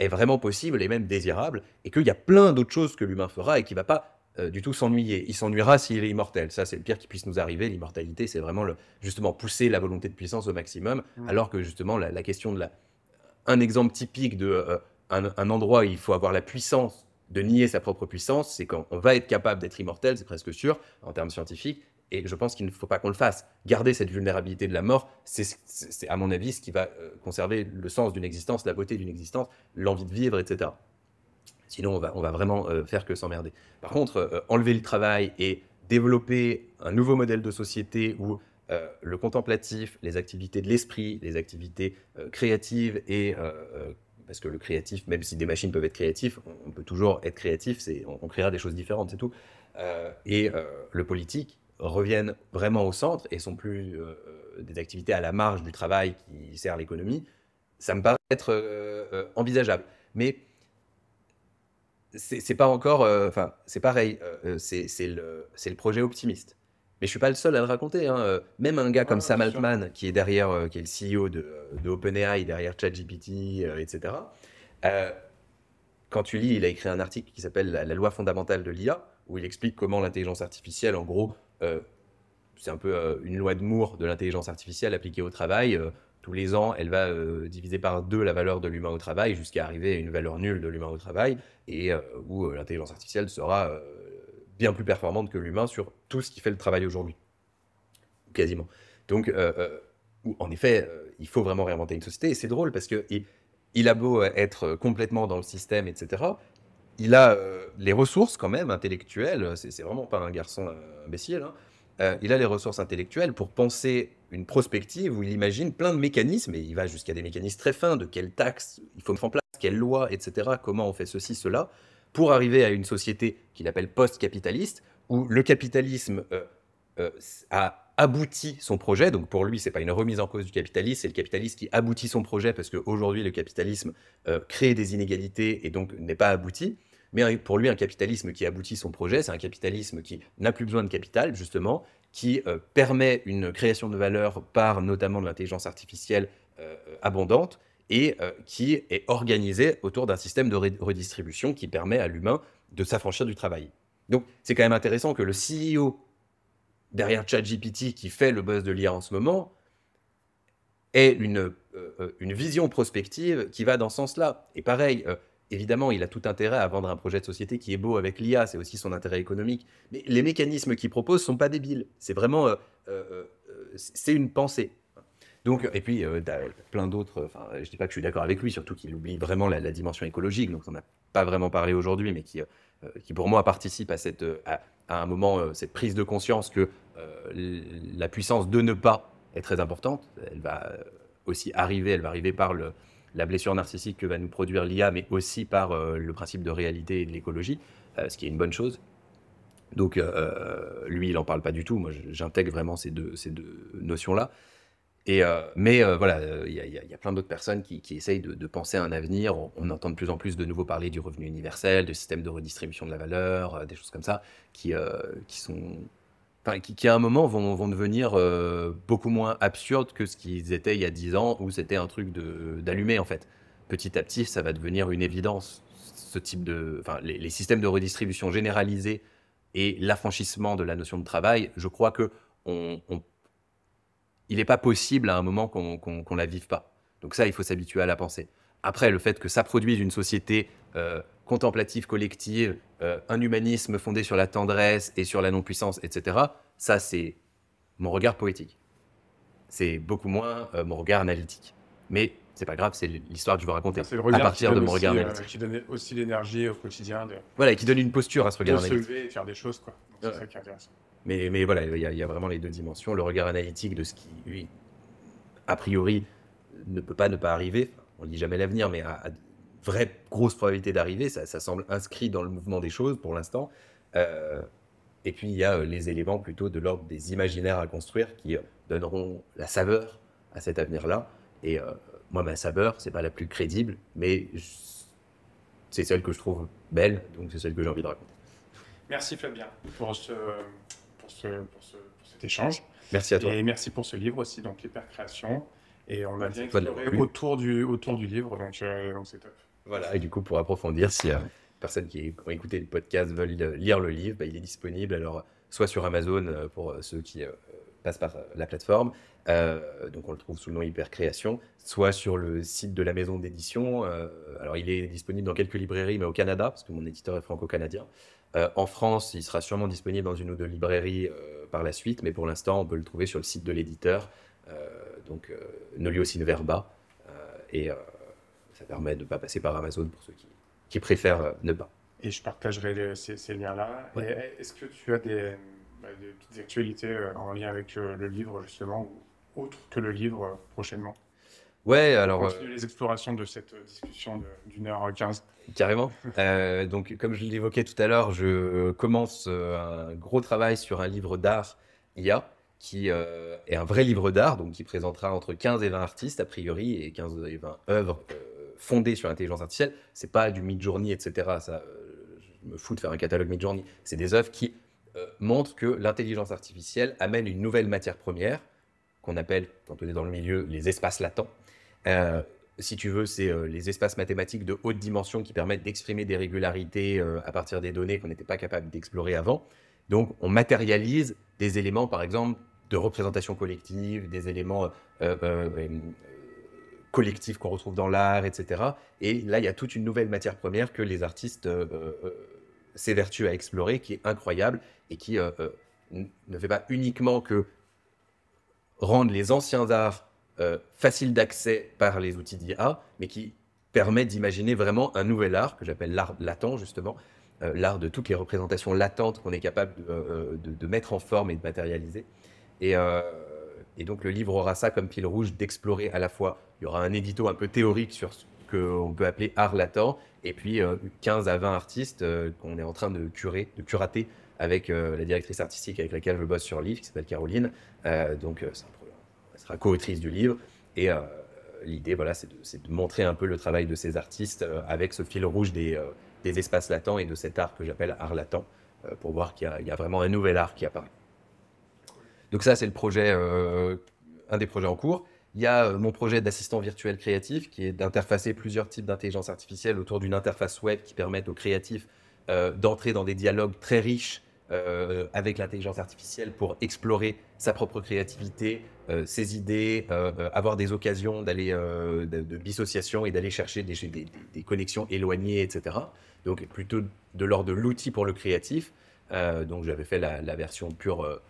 est vraiment possible et même désirable, et qu'il y a plein d'autres choses que l'humain fera et qui ne va pas euh, du tout s'ennuyer. Il s'ennuiera s'il est immortel. Ça, c'est le pire qui puisse nous arriver. L'immortalité, c'est vraiment le, justement pousser la volonté de puissance au maximum, alors que justement la, question de la... Un exemple typique de... Euh, un, endroit où il faut avoir la puissance de nier sa propre puissance, c'est quand on va être capable d'être immortel, c'est presque sûr, en termes scientifiques, et je pense qu'il ne faut pas qu'on le fasse. Garder cette vulnérabilité de la mort, c'est à mon avis ce qui va euh, conserver le sens d'une existence, la beauté d'une existence, l'envie de vivre, etc. Sinon, on va, on va vraiment euh, faire que s'emmerder. Par contre, euh, enlever le travail et développer un nouveau modèle de société où le contemplatif, les activités de l'esprit, les activités créatives et parce que le créatif, même si des machines peuvent être créatives, on peut toujours être créatif, c'est, on, créera des choses différentes, c'est tout. Euh, et euh, le politique revienne vraiment au centre et sont plus euh, des activités à la marge du travail qui sert l'économie, ça me paraît être envisageable. Mais c'est, pas encore, enfin, c'est pareil, c'est, le, c'est le projet optimiste mais je suis pas le seul à le raconter. Hein, euh, même un gars comme Sam Altman, qui est derrière, euh, qui est le CEO euh, de, OpenAI, derrière ChatGPT, etc. quand tu lis, il a écrit un article qui s'appelle la, loi fondamentale de l'IA, où il explique comment l'intelligence artificielle, en gros, c'est un peu une loi de Moore de l'intelligence artificielle appliquée au travail. tous les ans, elle va diviser par deux la valeur de l'humain au travail jusqu'à arriver à une valeur nulle de l'humain au travail, et où l'intelligence artificielle sera bien plus performante que l'humain sur tout ce qui fait le travail aujourd'hui. Quasiment. Donc, euh, euh, en effet, euh, il faut vraiment réinventer une société. Et c'est drôle parce que il, a beau être complètement dans le système, etc. Il a les ressources quand même intellectuelles. C'est vraiment pas un garçon imbécile. Hein, il a les ressources intellectuelles pour penser une prospective où il imagine plein de mécanismes, et il va jusqu'à des mécanismes très fins, de quelle taxe il faut mettre en place, quelle loi, etc., comment on fait ceci, cela, pour arriver à une société qu'il appelle post-capitaliste, où le capitalisme euh, euh, a abouti son projet. Donc pour lui, ce n'est pas une remise en cause du capitalisme, c'est le capitalisme qui aboutit son projet parce qu'aujourd'hui, le capitalisme euh, crée des inégalités et donc n'est pas abouti. Mais pour lui, un capitalisme qui aboutit son projet, c'est un capitalisme qui n'a plus besoin de capital, justement, qui permet une création de valeur par notamment de l'intelligence artificielle abondante et euh, qui est organisé autour d'un système de redistribution qui permet à l'humain de s'affranchir du travail. Donc c'est quand même intéressant que le CEO derrière ChatGPT qui fait le buzz de l'IA en ce moment ait euh, euh, une, vision prospective qui va dans ce sens-là. Et pareil, évidemment, il a tout intérêt à vendre un projet de société qui est beau avec l'IA, c'est aussi son intérêt économique. Mais les mécanismes qu'il propose sont pas débiles. C'est vraiment, c'est une pensée. Donc, et puis, euh, plein d'autres. Enfin, je ne dis pas que je suis d'accord avec lui, surtout qu'il oublie vraiment la, dimension écologique, donc on n'a pas vraiment parlé aujourd'hui, mais qui, euh, qui, pour moi, participe à, cette, euh, à, un moment, cette prise de conscience que la puissance de ne pas est très importante. Elle va aussi arriver, elle va arriver par le, la blessure narcissique que va nous produire l'IA, mais aussi par le principe de réalité et de l'écologie, ce qui est une bonne chose. Donc, lui, il n'en parle pas du tout. Moi, j'intègre vraiment ces deux, ces deux notions-là mais voilà, il y, a plein d'autres personnes qui, essayent de, penser à un avenir. On, entend de plus en plus de nouveau parler du revenu universel, du système de redistribution de la valeur, euh, des choses comme ça, qui, euh, qui sont. qui, à un moment vont, devenir euh, beaucoup moins absurdes que ce qu'ils étaient il y a dix ans, où c'était un truc d'allumer en fait. Petit à petit, ça va devenir une évidence. Ce type de, les, systèmes de redistribution généralisés et l'affranchissement de la notion de travail, je crois que on, on il n'est pas possible à un moment qu'on la vive pas. Donc ça, il faut s'habituer à la pensée. Après, le fait que ça produise une société euh, contemplative, collective, euh, un humanisme fondé sur la tendresse et sur la non-puissance, etc., ça, c'est mon regard poétique. C'est beaucoup moins euh, mon regard analytique. Mais c'est pas grave, c'est l'histoire que je veux raconter. à partir de mon regard analytique. qui donne aussi l'énergie au quotidien. Voilà, et qui donne une posture à ce regard de se lever et faire des choses, quoi. C'est ça qui est intéressant. Mais, voilà, il y, a, vraiment les deux dimensions. Le regard analytique de ce qui, lui, a priori, ne peut pas ne pas arriver. on ne dit jamais l'avenir, mais à, vraie grosse probabilité d'arriver. Ça, semble inscrit dans le mouvement des choses pour l'instant. Euh, et puis, il y a euh, les éléments plutôt de l'ordre des imaginaires à construire qui euh, donneront la saveur à cet avenir-là. Et moi, ma saveur, c'est pas la plus crédible, mais c'est celle que je trouve belle, donc c'est celle que j'ai envie de raconter. Merci Fabien pour ce pour, cet échange. Merci à toi. Et merci pour ce livre aussi, donc l'hypercréation. Et on a bien exploré autour du, autour du livre, donc c'est euh, top. Voilà, et du coup, pour approfondir, si personne euh, personnes qui ont écouté le podcast veulent euh, lire le livre, bah, il est disponible alors soit sur Amazon pour ceux qui passent par la plateforme, donc on le trouve sous le nom Hypercréation, soit sur le site de la maison d'édition. alors il est disponible dans quelques librairies, mais au Canada, parce que mon éditeur est franco-canadien. Euh, en France, il sera sûrement disponible dans une ou deux librairies euh, par la suite, mais pour l'instant, on peut le trouver sur le site de l'éditeur, euh, donc Nolio Verba, et ça permet de ne pas passer par Amazon pour ceux qui, préfèrent ne pas. Et je partagerai ces, liens-là. Est-ce que tu as des, bah, des, petites actualités en lien avec le livre, justement, ou autre que le livre prochainement Ouais, alors. Euh, les explorations de cette euh, discussion d'une heure quinze. Carrément. Euh, donc, comme je l'évoquais tout à l'heure, je commence un gros travail sur un livre d'art IA, qui est un vrai livre d'art, donc qui présentera entre 15 et 20 artistes, a priori, et 15 et 20 œuvres fondées sur l'intelligence artificielle. C'est pas du mid-journey, etc. Ça, je me fous de faire un catalogue mid-journey. C'est des œuvres qui montrent que l'intelligence artificielle amène une nouvelle matière première qu'on appelle, quand on est dans le milieu, les espaces latents, euh, si tu veux, c'est euh, les espaces mathématiques de haute dimension qui permettent d'exprimer des régularités euh, à partir des données qu'on n'était pas capable d'explorer avant. Donc, on matérialise des éléments, par exemple, de représentation collective, des éléments collectifs qu'on retrouve dans l'art, etc. Et là, il y a toute une nouvelle matière première que les artistes s'évertuent à explorer, qui est incroyable et qui ne fait pas uniquement que rendre les anciens arts euh, facile d'accès par les outils d'IA, mais qui permet d'imaginer vraiment un nouvel art, que j'appelle l'art latent justement, euh, l'art de toutes les représentations latentes qu'on est capable de, euh, mettre en forme et de matérialiser. Et, et donc le livre aura ça comme pile rouge d'explorer à la fois, il y aura un édito un peu théorique sur ce qu'on peut appeler art latent, et puis 15 à 20 artistes qu'on est en train de curer, de curater avec la directrice artistique avec laquelle je bosse sur le livre, qui s'appelle Caroline. donc c'est un sera co-autrice du livre. Et euh, l'idée, voilà, c'est de, montrer un peu le travail de ces artistes euh, avec ce fil rouge euh, des, espaces latents et de cet art que j'appelle art latent, pour voir qu'il y, a vraiment un nouvel art qui apparaît. Donc ça, c'est le projet, un des projets en cours. Il y a mon projet d'assistant virtuel créatif qui est d'interfacer plusieurs types d'intelligence artificielle autour d'une interface web qui permette aux créatifs d'entrer dans des dialogues très riches euh, avec l'intelligence artificielle pour explorer sa propre créativité, euh, ses idées, euh, avoir des occasions d'aller de, de, dissociation et d'aller chercher des, connexions éloignées, etc. Donc plutôt de l'ordre de l'outil pour le créatif. donc j'avais fait la, version pure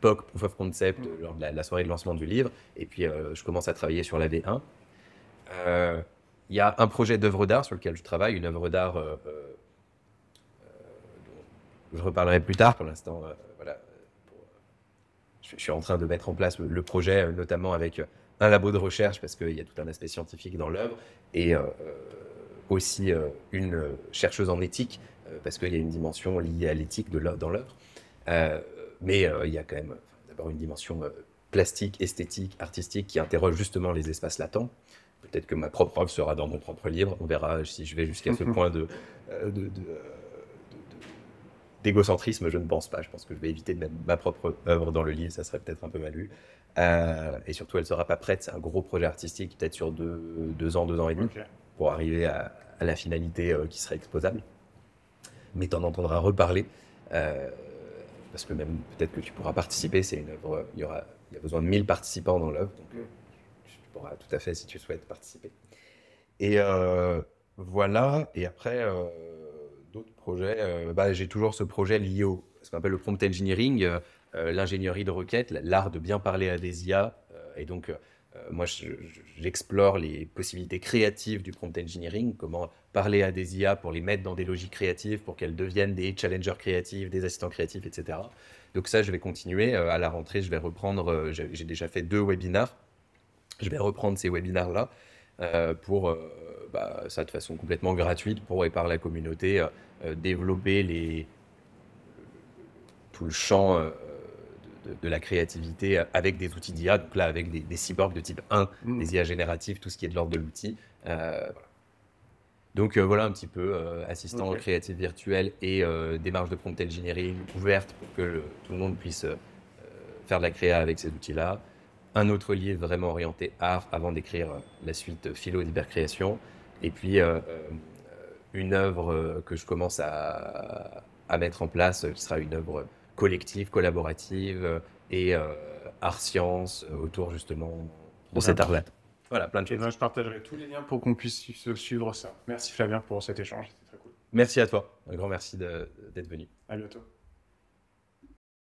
POC, Proof Concept, mm. lors de la, la, soirée de lancement du livre. Et puis je commence à travailler sur la V1. Il y a un projet d'œuvre d'art sur lequel je travaille, une œuvre d'art je reparlerai plus tard. Pour l'instant, euh, voilà, euh, je, suis en train de mettre en place le, projet, euh, notamment avec un labo de recherche, parce qu'il y a tout un aspect scientifique dans l'œuvre, et aussi une chercheuse en éthique, parce qu'il y a une dimension liée à l'éthique dans l'œuvre. mais il y a quand même d'abord une dimension plastique, esthétique, artistique, qui interroge justement les espaces latents. Peut-être que ma propre œuvre sera dans mon propre livre, on verra si je vais jusqu'à ce point de, de d'égocentrisme, je ne pense pas. Je pense que je vais éviter de mettre ma propre œuvre dans le livre. ça serait peut-être un peu mal vu. Euh, et surtout, elle ne sera pas prête. C'est un gros projet artistique, peut-être sur deux, ans, deux ans et demi, pour arriver à, la finalité euh, qui serait exposable. Mais tu en entendras reparler, euh, parce que même peut-être que tu pourras participer. C'est une œuvre, il y, aura, il y a besoin de 1000 participants dans l'œuvre, donc tu pourras tout à fait, si tu souhaites, participer. Et voilà, et après d'autres projets. Euh, bah, j'ai toujours ce projet lié au ce le prompt engineering, euh, euh, l'ingénierie de requête, l'art de bien parler à des IA. et donc, moi, j'explore les possibilités créatives du prompt engineering, comment parler à des IA pour les mettre dans des logiques créatives, pour qu'elles deviennent des challengers créatifs, des assistants créatifs, etc. Donc ça, je vais continuer. à la rentrée, je vais reprendre, j'ai déjà fait deux webinars. Je vais reprendre ces webinars-là pour bah, ça de façon complètement gratuite pour et par la communauté, euh, euh, développer tout le champ euh, de, la créativité avec des outils d'IA, donc là avec des, cyborgs de type 1, mm. des IA génératives, tout ce qui est de l'ordre de l'outil. Donc voilà un petit peu assistant créatif virtuel et démarche de prompt engineering ouverte pour que tout le monde puisse faire de la créa avec ces outils-là. Un autre livre vraiment orienté art avant d'écrire la suite philo d'hypercréation. création et puis, euh, une œuvre euh, que je commence à, à, mettre en place, euh, qui sera une œuvre collective, collaborative et art-science autour justement de cet art-là. Voilà, plein de eh ben, choses. je partagerai tous les liens pour qu'on puisse suivre ça. Merci fabien pour cet échange, c'était très cool. Merci à toi. Un grand merci d'être venu. À bientôt.